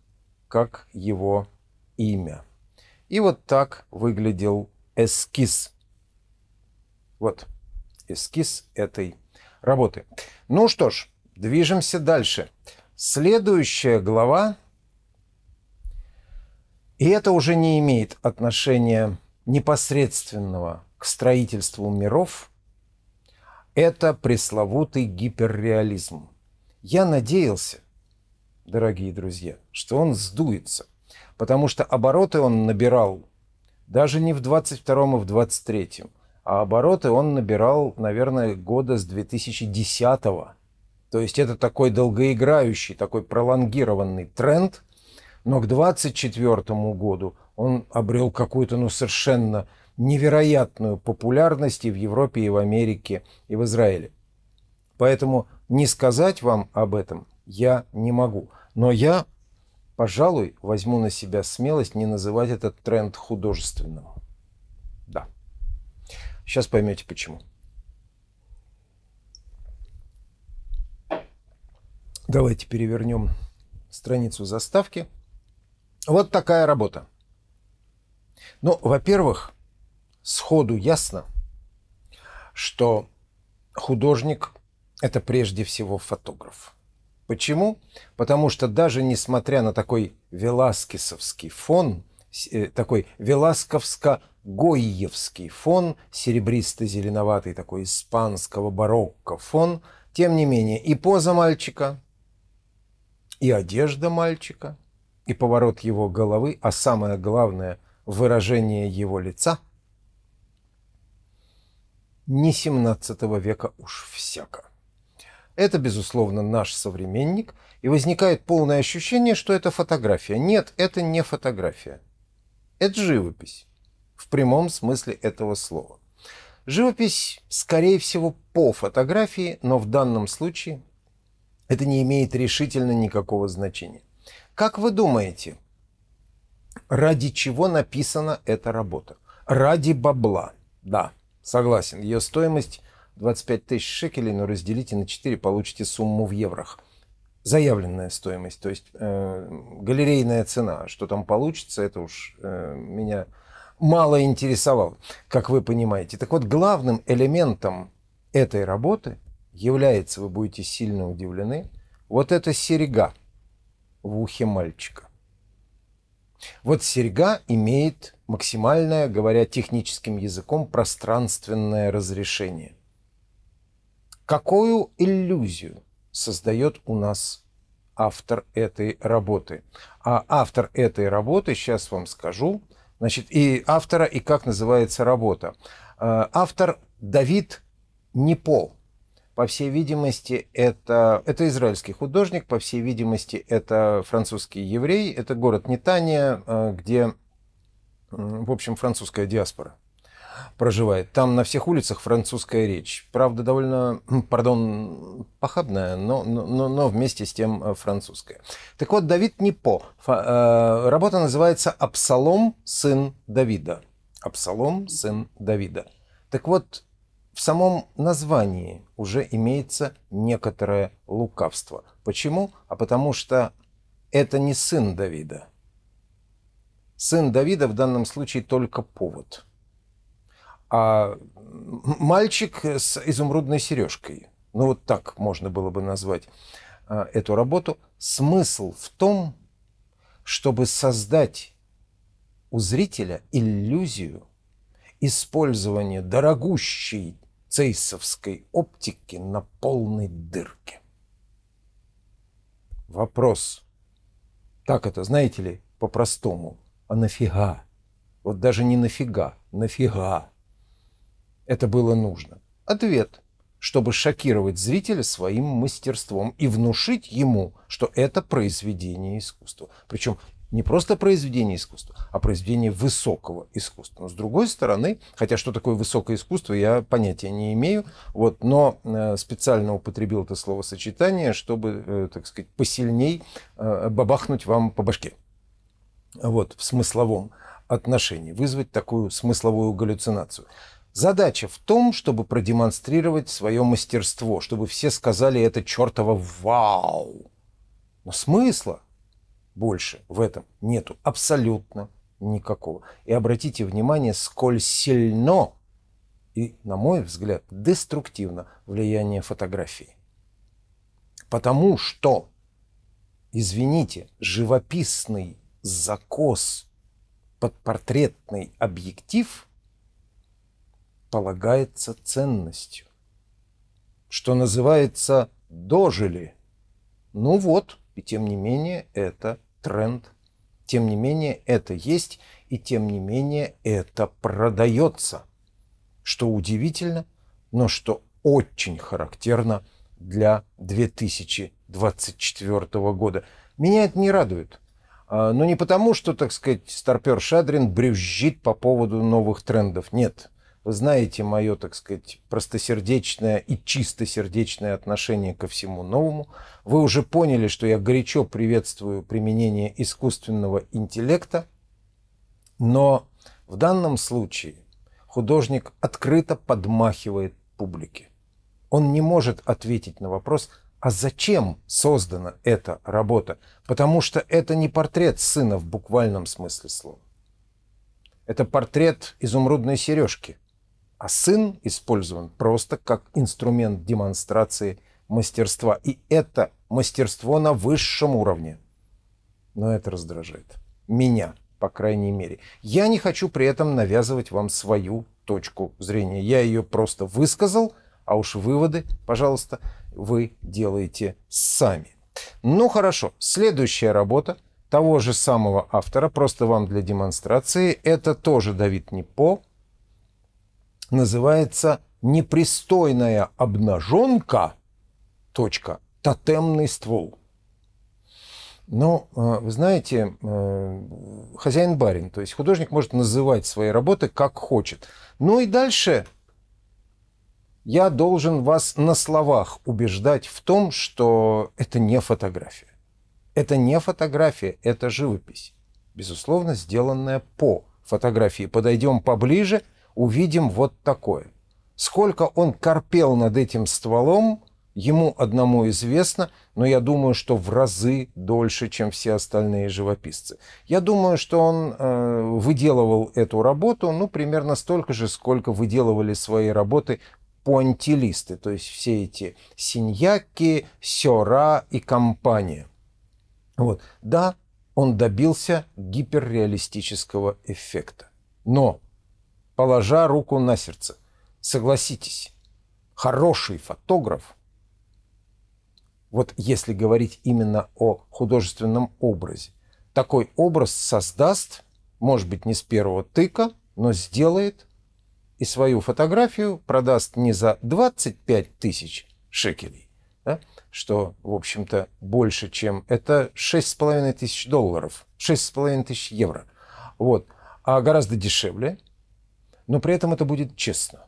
как его имя. И вот так выглядел эскиз. Вот эскиз этой работы. Ну что ж, движемся дальше. Следующая глава, и это уже не имеет отношения непосредственного к строительству миров – это пресловутый гиперреализм. Я надеялся, дорогие друзья, что он сдуется, потому что обороты он набирал даже не в 22-м и в 23-м, а обороты он набирал, наверное, года с 2010-го. То есть это такой долгоиграющий, такой пролонгированный тренд, но к 24 году – он обрел какую-то ну, совершенно невероятную популярность и в Европе, и в Америке, и в Израиле. Поэтому не сказать вам об этом я не могу. Но я, пожалуй, возьму на себя смелость не называть этот тренд художественным. Да. Сейчас поймете почему. Давайте перевернем страницу заставки. Вот такая работа. Ну, во-первых, сходу ясно, что художник – это прежде всего фотограф. Почему? Потому что даже несмотря на такой веласкисовский фон, э, такой веласковско-гойевский фон, серебристо-зеленоватый такой испанского барокко фон, тем не менее и поза мальчика, и одежда мальчика, и поворот его головы, а самое главное, выражение его лица не 17 века уж всяко. Это, безусловно, наш современник, и возникает полное ощущение, что это фотография. Нет, это не фотография. Это живопись, в прямом смысле этого слова. Живопись, скорее всего, по фотографии, но в данном случае это не имеет решительно никакого значения. Как вы думаете, ради чего написана эта работа? Ради бабла. Да, согласен. Ее стоимость 25 тысяч шекелей, но разделите на 4, получите сумму в еврох. Заявленная стоимость, то есть э, галерейная цена. Что там получится, это уж э, меня мало интересовало, как вы понимаете. Так вот, главным элементом этой работы является, вы будете сильно удивлены, вот эта серега в ухе мальчика. Вот серьга имеет максимальное, говоря техническим языком, пространственное разрешение. Какую иллюзию создает у нас автор этой работы? А автор этой работы, сейчас вам скажу, значит, и автора, и как называется работа. Э, автор Давид Непол. По всей видимости, это, это израильский художник, по всей видимости, это французский еврей, это город Нетания, э, где, в общем, французская диаспора проживает. Там на всех улицах французская речь. Правда, довольно, пардон, похабная, но, но, но вместе с тем э, французская. Так вот, Давид Непо. Э, работа называется "Апсалом сын Давида». "Апсалом сын Давида». Так вот, в самом названии уже имеется некоторое лукавство. Почему? А потому что это не сын Давида. Сын Давида в данном случае только повод. А мальчик с изумрудной сережкой, ну вот так можно было бы назвать а, эту работу, смысл в том, чтобы создать у зрителя иллюзию использования дорогущей цейсовской оптики на полной дырке. Вопрос. Так это, знаете ли, по-простому. А нафига? Вот даже не нафига, нафига это было нужно? Ответ. Чтобы шокировать зрителя своим мастерством и внушить ему, что это произведение искусства. Причем не просто произведение искусства, а произведение высокого искусства. Но с другой стороны, хотя что такое высокое искусство, я понятия не имею, вот, но э, специально употребил это словосочетание, чтобы, э, так сказать, посильней э, бабахнуть вам по башке. Вот, в смысловом отношении, вызвать такую смысловую галлюцинацию. Задача в том, чтобы продемонстрировать свое мастерство, чтобы все сказали это чертово «Вау!». Но смысла больше в этом нету абсолютно никакого. И обратите внимание, сколь сильно и, на мой взгляд, деструктивно влияние фотографии. Потому что, извините, живописный закос под портретный объектив полагается ценностью. Что называется, дожили. Ну вот, и тем не менее это тренд. Тем не менее это есть, и тем не менее это продается. Что удивительно, но что очень характерно для 2024 года. Меня это не радует. А, но не потому, что, так сказать, старпер Шадрин брюзжит по поводу новых трендов. Нет. Вы знаете мое, так сказать, простосердечное и чистосердечное отношение ко всему новому. Вы уже поняли, что я горячо приветствую применение искусственного интеллекта, но в данном случае художник открыто подмахивает публике. Он не может ответить на вопрос, а зачем создана эта работа? Потому что это не портрет сына в буквальном смысле слова. Это портрет изумрудной сережки – а сын использован просто как инструмент демонстрации мастерства. И это мастерство на высшем уровне. Но это раздражает. Меня, по крайней мере. Я не хочу при этом навязывать вам свою точку зрения. Я ее просто высказал, а уж выводы, пожалуйста, вы делаете сами. Ну хорошо, следующая работа того же самого автора, просто вам для демонстрации. Это тоже Давид Непо, называется «Непристойная обнаженка. Точка, тотемный ствол». Но, ну, э, вы знаете, э, хозяин барин, то есть художник может называть свои работы как хочет. Ну и дальше я должен вас на словах убеждать в том, что это не фотография. Это не фотография, это живопись. Безусловно, сделанная по фотографии. Подойдем поближе – увидим вот такое. Сколько он корпел над этим стволом, ему одному известно, но я думаю, что в разы дольше, чем все остальные живописцы. Я думаю, что он э, выделывал эту работу, ну, примерно столько же, сколько выделывали свои работы пуантилисты, то есть все эти синьяки, сера и компания. Вот. Да, он добился гиперреалистического эффекта. Но положа руку на сердце. Согласитесь, хороший фотограф, вот если говорить именно о художественном образе, такой образ создаст, может быть, не с первого тыка, но сделает и свою фотографию продаст не за 25 тысяч шекелей, да, что, в общем-то, больше, чем это 6,5 тысяч долларов, 6,5 тысяч евро. Вот. А гораздо дешевле – но при этом это будет честно.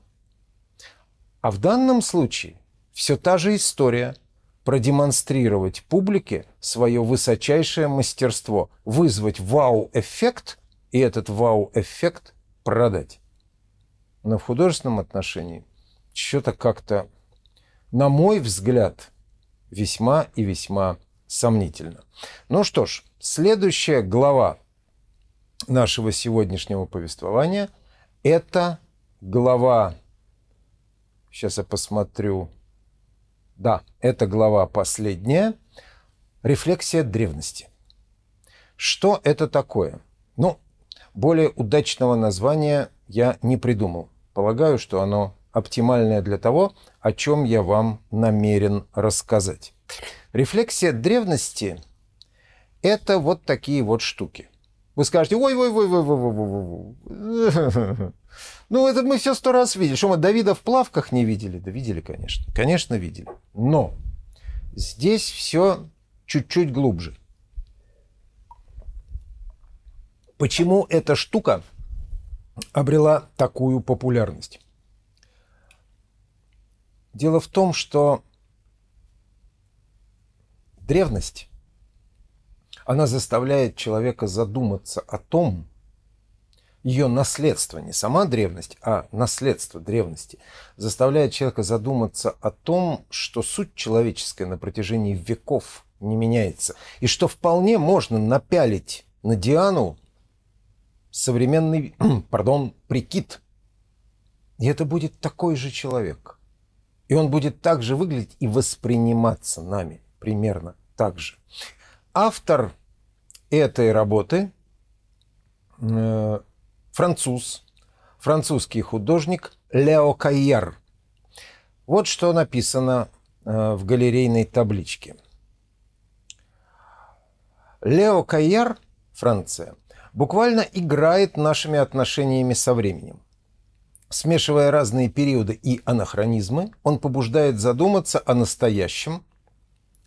А в данном случае все та же история продемонстрировать публике свое высочайшее мастерство, вызвать вау-эффект и этот вау-эффект продать. Но в художественном отношении что-то как-то, на мой взгляд, весьма и весьма сомнительно. Ну что ж, следующая глава нашего сегодняшнего повествования – это глава, сейчас я посмотрю, да, это глава последняя, рефлексия древности. Что это такое? Ну, более удачного названия я не придумал. Полагаю, что оно оптимальное для того, о чем я вам намерен рассказать. Рефлексия древности – это вот такие вот штуки – вы скажете, ой ой ой ой ой ой ой, ой, Ну, это мы все сто раз видели. Что мы Давида в плавках не видели? Да видели, конечно. Конечно, видели. Но здесь все чуть-чуть глубже. Почему эта штука обрела такую популярность? Дело в том, что древность она заставляет человека задуматься о том, ее наследство, не сама древность, а наследство древности, заставляет человека задуматься о том, что суть человеческая на протяжении веков не меняется, и что вполне можно напялить на Диану современный, пардон, прикид. И это будет такой же человек. И он будет так же выглядеть и восприниматься нами примерно так же. Автор этой работы э, француз, французский художник Лео Кайер. Вот что написано э, в галерейной табличке. Лео Кайер, Франция, буквально играет нашими отношениями со временем. Смешивая разные периоды и анахронизмы, он побуждает задуматься о настоящем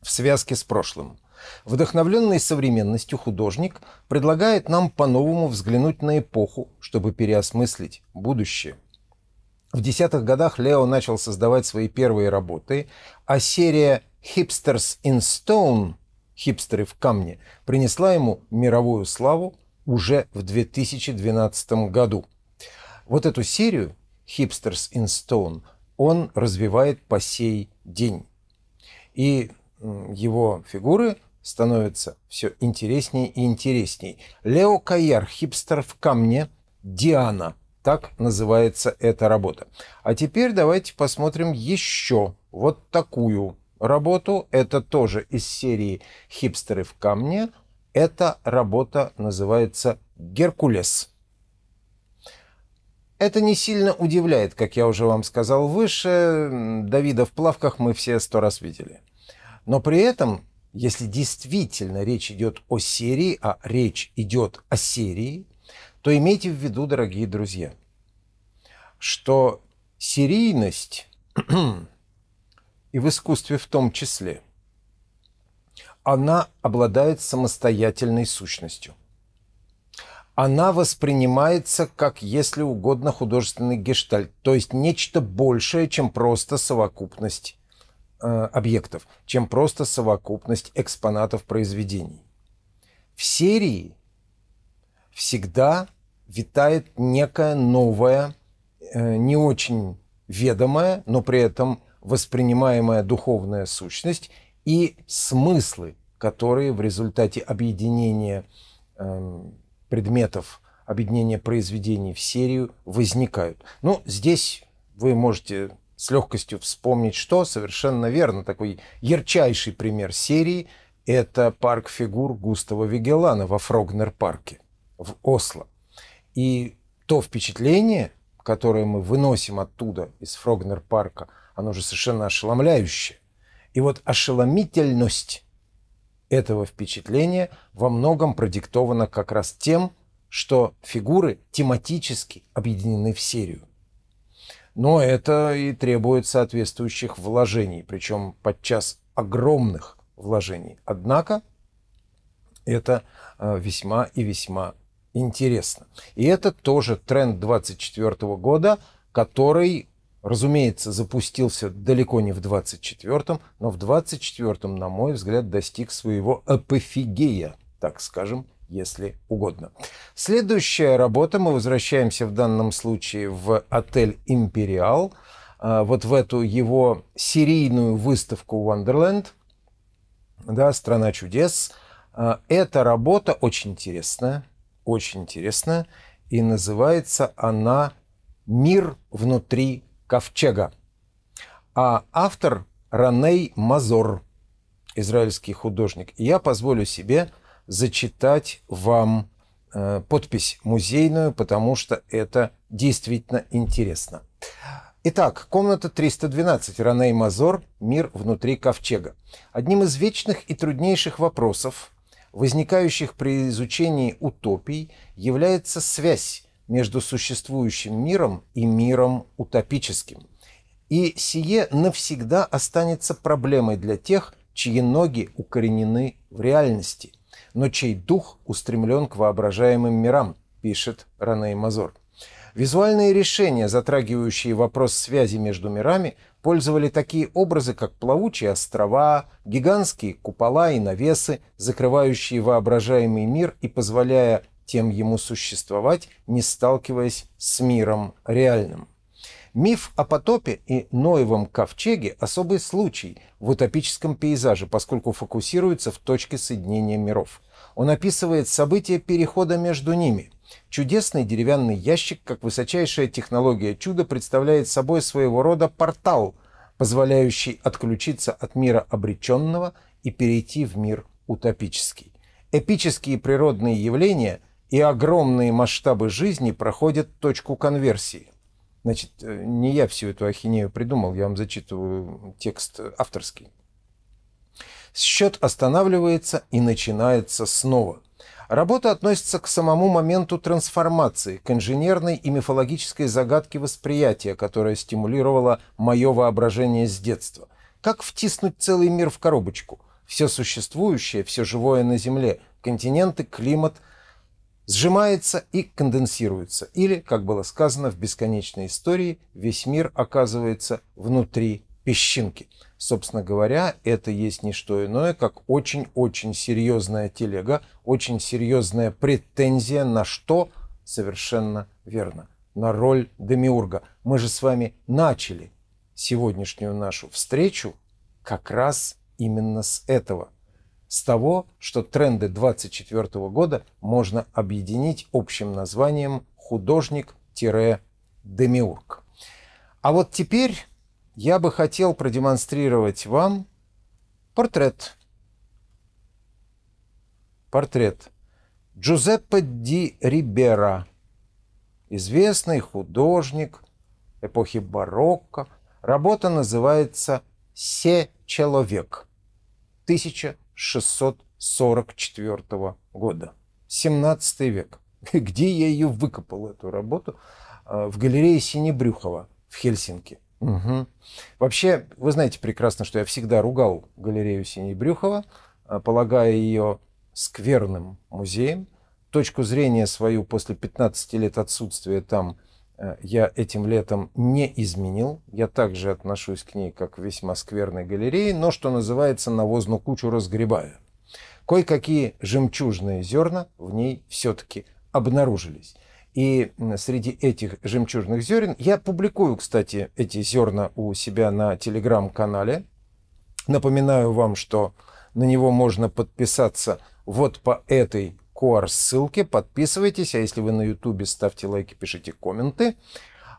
в связке с прошлым – Вдохновленный современностью художник предлагает нам по-новому взглянуть на эпоху, чтобы переосмыслить будущее. В десятых годах Лео начал создавать свои первые работы, а серия «Hipsters in Stone» «Хипстеры в камне» принесла ему мировую славу уже в 2012 году. Вот эту серию «Hipsters in Stone» он развивает по сей день. И его фигуры становится все интереснее и интересней. Лео Каяр, хипстер в камне, Диана. Так называется эта работа. А теперь давайте посмотрим еще вот такую работу. Это тоже из серии «Хипстеры в камне». Эта работа называется «Геркулес». Это не сильно удивляет, как я уже вам сказал выше. Давида в плавках мы все сто раз видели. Но при этом если действительно речь идет о серии, а речь идет о серии, то имейте в виду, дорогие друзья, что серийность и в искусстве в том числе, она обладает самостоятельной сущностью. Она воспринимается как, если угодно, художественный гештальт, то есть нечто большее, чем просто совокупность Э, объектов, чем просто совокупность экспонатов произведений. В серии всегда витает некая новая, э, не очень ведомая, но при этом воспринимаемая духовная сущность и смыслы, которые в результате объединения эм, предметов, объединения произведений в серию возникают. Ну, здесь вы можете с легкостью вспомнить, что совершенно верно. Такой ярчайший пример серии – это парк фигур Густава Вигелана во Фрогнер-парке в Осло. И то впечатление, которое мы выносим оттуда, из Фрогнер-парка, оно же совершенно ошеломляющее. И вот ошеломительность этого впечатления во многом продиктована как раз тем, что фигуры тематически объединены в серию но это и требует соответствующих вложений, причем подчас огромных вложений. Однако это э, весьма и весьма интересно. И это тоже тренд 2024 года, который, разумеется, запустился далеко не в 2024, но в 2024, на мой взгляд, достиг своего апофигея, так скажем, если угодно. Следующая работа, мы возвращаемся в данном случае в отель «Империал», а, вот в эту его серийную выставку «Вандерленд», да, «Страна чудес». А, эта работа очень интересная, очень интересная, и называется она «Мир внутри ковчега». А автор Раней Мазор, израильский художник. И я позволю себе зачитать вам э, подпись музейную, потому что это действительно интересно. Итак, комната 312, Раней Мазор, «Мир внутри ковчега». Одним из вечных и труднейших вопросов, возникающих при изучении утопий, является связь между существующим миром и миром утопическим. И сие навсегда останется проблемой для тех, чьи ноги укоренены в реальности но чей дух устремлен к воображаемым мирам, пишет Раней Мазор. Визуальные решения, затрагивающие вопрос связи между мирами, пользовали такие образы, как плавучие острова, гигантские купола и навесы, закрывающие воображаемый мир и позволяя тем ему существовать, не сталкиваясь с миром реальным. Миф о потопе и Ноевом ковчеге – особый случай в утопическом пейзаже, поскольку фокусируется в точке соединения миров. Он описывает события перехода между ними. Чудесный деревянный ящик, как высочайшая технология чуда, представляет собой своего рода портал, позволяющий отключиться от мира обреченного и перейти в мир утопический. Эпические природные явления и огромные масштабы жизни проходят точку конверсии – Значит, э, не я всю эту ахинею придумал, я вам зачитываю текст авторский. Счет останавливается и начинается снова. Работа относится к самому моменту трансформации, к инженерной и мифологической загадке восприятия, которая стимулировала мое воображение с детства. Как втиснуть целый мир в коробочку? Все существующее, все живое на Земле, континенты, климат – сжимается и конденсируется, или, как было сказано в бесконечной истории, весь мир оказывается внутри песчинки. Собственно говоря, это есть не что иное, как очень-очень серьезная телега, очень серьезная претензия на что? Совершенно верно. На роль Демиурга. Мы же с вами начали сегодняшнюю нашу встречу как раз именно с этого – с того, что тренды 2024 года можно объединить общим названием «художник-демиург». А вот теперь я бы хотел продемонстрировать вам портрет. Портрет Джузеппе Ди Рибера, известный художник эпохи барокко. Работа называется «Се человек» 1000 1644 года. 17 век. Где я ее выкопал, эту работу? А, в галерее Синебрюхова в Хельсинки. Угу. Вообще, вы знаете прекрасно, что я всегда ругал галерею Синебрюхова, а, полагая ее скверным музеем. Точку зрения свою после 15 лет отсутствия там – Э, я этим летом не изменил. Я также отношусь к ней как к весьма скверной галерее, но, что называется, навозную кучу разгребаю. Кое-какие жемчужные зерна в ней все-таки обнаружились. И среди этих жемчужных зерен, я публикую, кстати, эти зерна у себя на телеграм-канале. Напоминаю вам, что на него можно подписаться вот по этой qr ссылки, подписывайтесь, а если вы на YouTube, ставьте лайки, пишите комменты.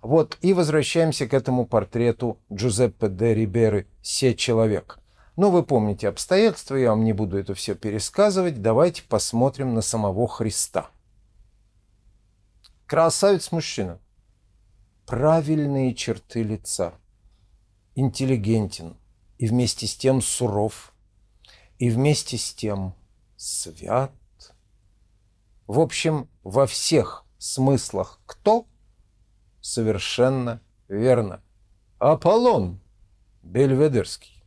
Вот, и возвращаемся к этому портрету Джузеппе де Риберы «Се человек». Но ну, вы помните обстоятельства, я вам не буду это все пересказывать. Давайте посмотрим на самого Христа. Красавец-мужчина. Правильные черты лица. Интеллигентен. И вместе с тем суров. И вместе с тем свят в общем, во всех смыслах «кто» совершенно верно. Аполлон Бельведерский.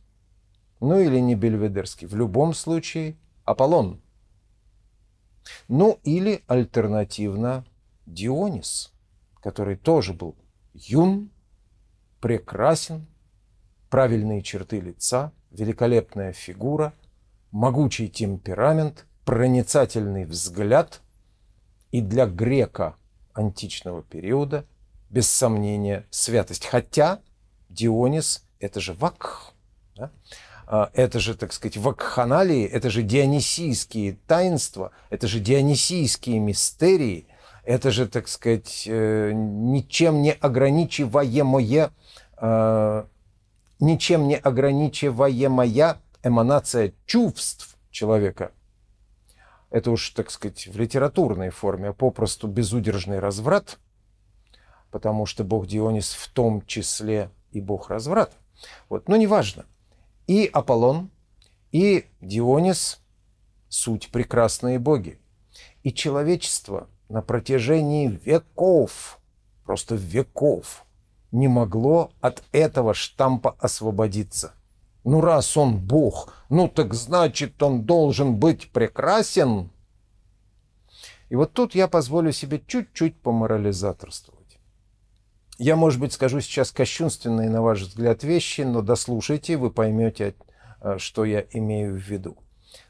Ну или не Бельведерский. В любом случае Аполлон. Ну или альтернативно Дионис, который тоже был юн, прекрасен, правильные черты лица, великолепная фигура, могучий темперамент, проницательный взгляд, и для грека античного периода, без сомнения, святость. Хотя Дионис – это же вакх, да? А, это же, так сказать, вакханалии, это же дионисийские таинства, это же дионисийские мистерии, это же, так сказать, э, ничем не ограничиваемое, э, ничем не ограничиваемая эманация чувств человека – это уж, так сказать, в литературной форме, а попросту безудержный разврат, потому что бог Дионис в том числе и бог разврат. Вот. Но ну, неважно. И Аполлон, и Дионис – суть прекрасные боги. И человечество на протяжении веков, просто веков, не могло от этого штампа освободиться – ну, раз он Бог, ну так значит, он должен быть прекрасен. И вот тут я позволю себе чуть-чуть поморализаторствовать. Я, может быть, скажу сейчас кощунственные, на ваш взгляд, вещи, но дослушайте, вы поймете, э, что я имею в виду.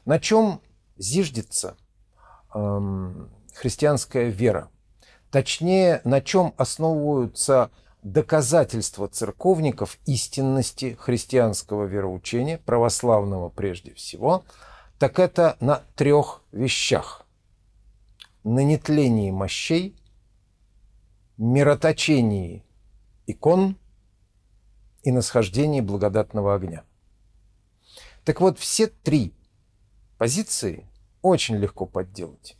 На чем зиждется эм, христианская вера? Точнее, на чем основываются доказательство церковников истинности христианского вероучения, православного прежде всего, так это на трех вещах. На нетлении мощей, мироточении икон и насхождении благодатного огня. Так вот, все три позиции очень легко подделать.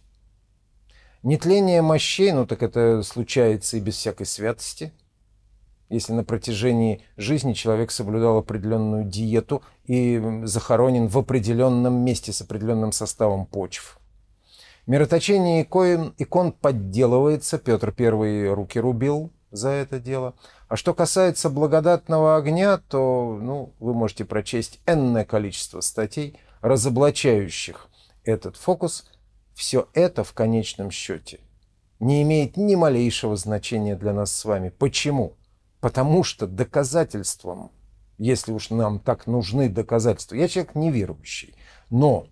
Нетление мощей, ну так это случается и без всякой святости – если на протяжении жизни человек соблюдал определенную диету и захоронен в определенном месте с определенным составом почв. Мироточение икон, икон подделывается, Петр I руки рубил за это дело. А что касается благодатного огня, то ну, вы можете прочесть энное количество статей, разоблачающих этот фокус. Все это в конечном счете не имеет ни малейшего значения для нас с вами. Почему? Потому что доказательством, если уж нам так нужны доказательства, я человек неверующий, но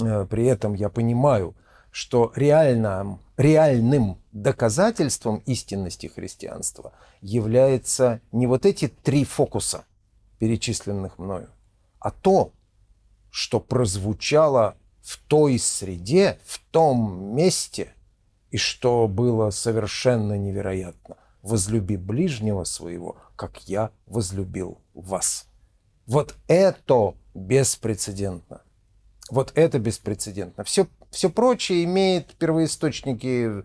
э, при этом я понимаю, что реально, реальным доказательством истинности христианства является не вот эти три фокуса, перечисленных мною, а то, что прозвучало в той среде, в том месте, и что было совершенно невероятно возлюби ближнего своего, как я возлюбил вас. Вот это беспрецедентно. Вот это беспрецедентно. Все, все прочее имеет первоисточники э,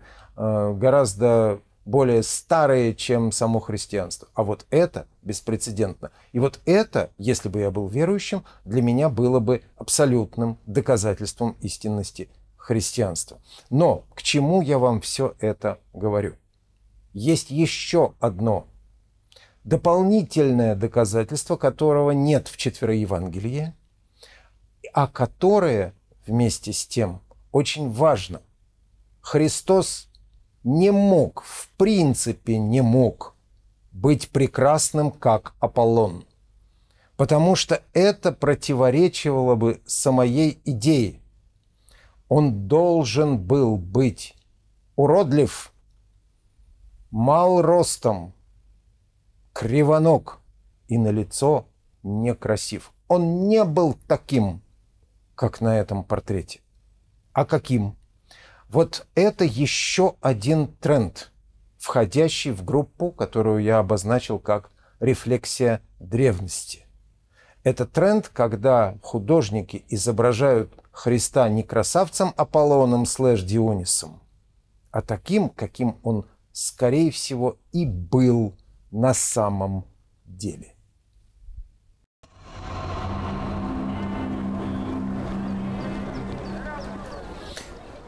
гораздо более старые, чем само христианство. А вот это беспрецедентно. И вот это, если бы я был верующим, для меня было бы абсолютным доказательством истинности христианства. Но к чему я вам все это говорю? есть еще одно дополнительное доказательство, которого нет в четвероевангелии, а которое вместе с тем очень важно. Христос не мог, в принципе не мог быть прекрасным, как Аполлон, потому что это противоречивало бы самой идее. Он должен был быть уродлив – мал ростом, кривоног и на лицо некрасив. Он не был таким, как на этом портрете. А каким? Вот это еще один тренд, входящий в группу, которую я обозначил как рефлексия древности. Это тренд, когда художники изображают Христа не красавцем Аполлоном слэш Дионисом, а таким, каким он скорее всего, и был на самом деле.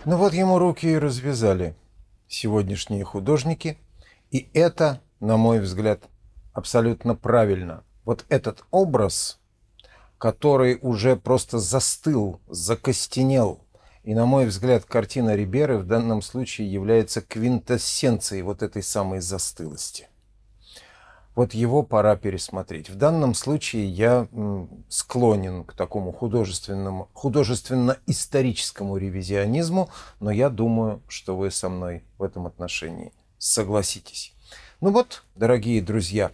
Ну вот ему руки и развязали сегодняшние художники, и это, на мой взгляд, абсолютно правильно. Вот этот образ, который уже просто застыл, закостенел – и, на мой взгляд, картина Риберы в данном случае является квинтэссенцией вот этой самой застылости. Вот его пора пересмотреть. В данном случае я склонен к такому художественному, художественно-историческому ревизионизму, но я думаю, что вы со мной в этом отношении согласитесь. Ну вот, дорогие друзья,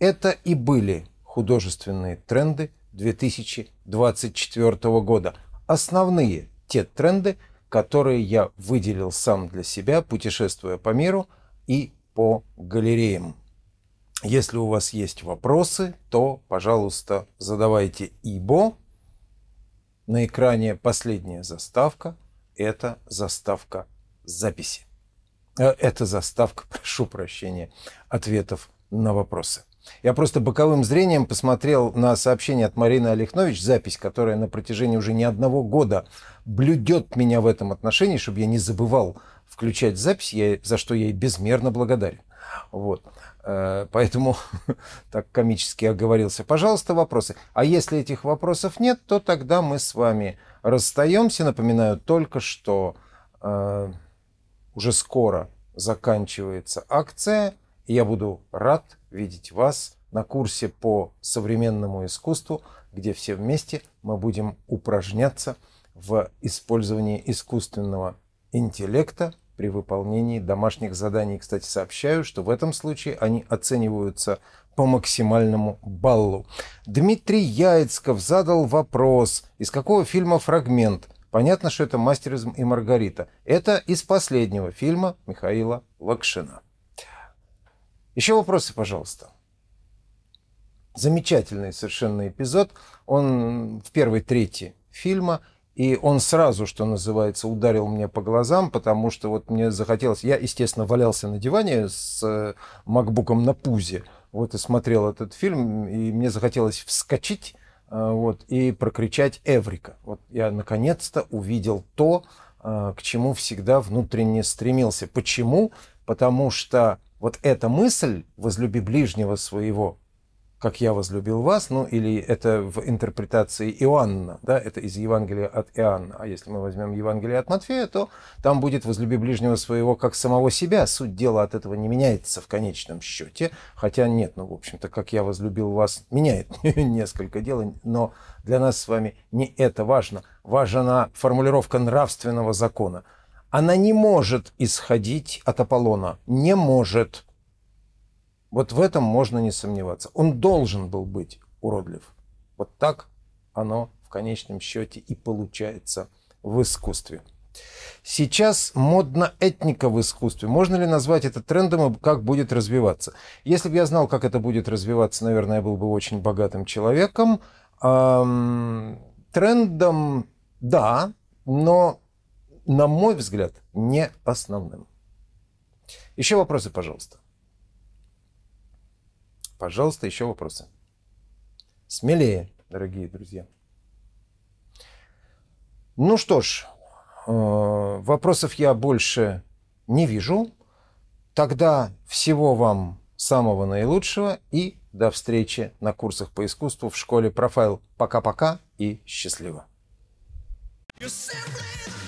это и были художественные тренды 2024 года. Основные – те тренды, которые я выделил сам для себя, путешествуя по миру и по галереям. Если у вас есть вопросы, то, пожалуйста, задавайте ибо. На экране последняя заставка. Это заставка записи. Э, это заставка, прошу прощения, ответов на вопросы. Я просто боковым зрением посмотрел на сообщение от Марины Олехнович, запись, которая на протяжении уже не одного года блюдет меня в этом отношении, чтобы я не забывал включать запись, я, за что я ей безмерно благодарен. Вот. Э, поэтому так комически оговорился. Пожалуйста, вопросы. А если этих вопросов нет, то тогда мы с вами расстаемся. Напоминаю только, что э, уже скоро заканчивается акция. Я буду рад видеть вас на курсе по современному искусству, где все вместе мы будем упражняться в использовании искусственного интеллекта при выполнении домашних заданий. Кстати, сообщаю, что в этом случае они оцениваются по максимальному баллу. Дмитрий Яицков задал вопрос, из какого фильма фрагмент? Понятно, что это «Мастеризм и Маргарита». Это из последнего фильма Михаила Лакшина. Еще вопросы, пожалуйста. Замечательный совершенно эпизод. Он в первой трети фильма. И он сразу, что называется, ударил мне по глазам, потому что вот мне захотелось... Я, естественно, валялся на диване с э, макбуком на пузе, вот и смотрел этот фильм, и мне захотелось вскочить э, вот, и прокричать «Эврика». Вот я наконец-то увидел то, э, к чему всегда внутренне стремился. Почему? Потому что вот эта мысль «возлюби ближнего своего», как я возлюбил вас, ну или это в интерпретации Иоанна, да, это из Евангелия от Иоанна. А если мы возьмем Евангелие от Матфея, то там будет возлюби ближнего своего как самого себя. Суть дела от этого не меняется в конечном счете, хотя нет, ну в общем-то, как я возлюбил вас, меняет несколько дел, но для нас с вами не это важно. Важна формулировка нравственного закона – она не может исходить от Аполлона. Не может. Вот в этом можно не сомневаться. Он должен был быть уродлив. Вот так оно в конечном счете и получается в искусстве. Сейчас модно этника в искусстве. Можно ли назвать это трендом и как будет развиваться? Если бы я знал, как это будет развиваться, наверное, я был бы очень богатым человеком. Эм, трендом, да, но на мой взгляд, не основным. Еще вопросы, пожалуйста. Пожалуйста, еще вопросы. Смелее, дорогие друзья. Ну что ж, э, вопросов я больше не вижу. Тогда всего вам самого наилучшего и до встречи на курсах по искусству в школе Профайл. Пока-пока и счастливо. You simply...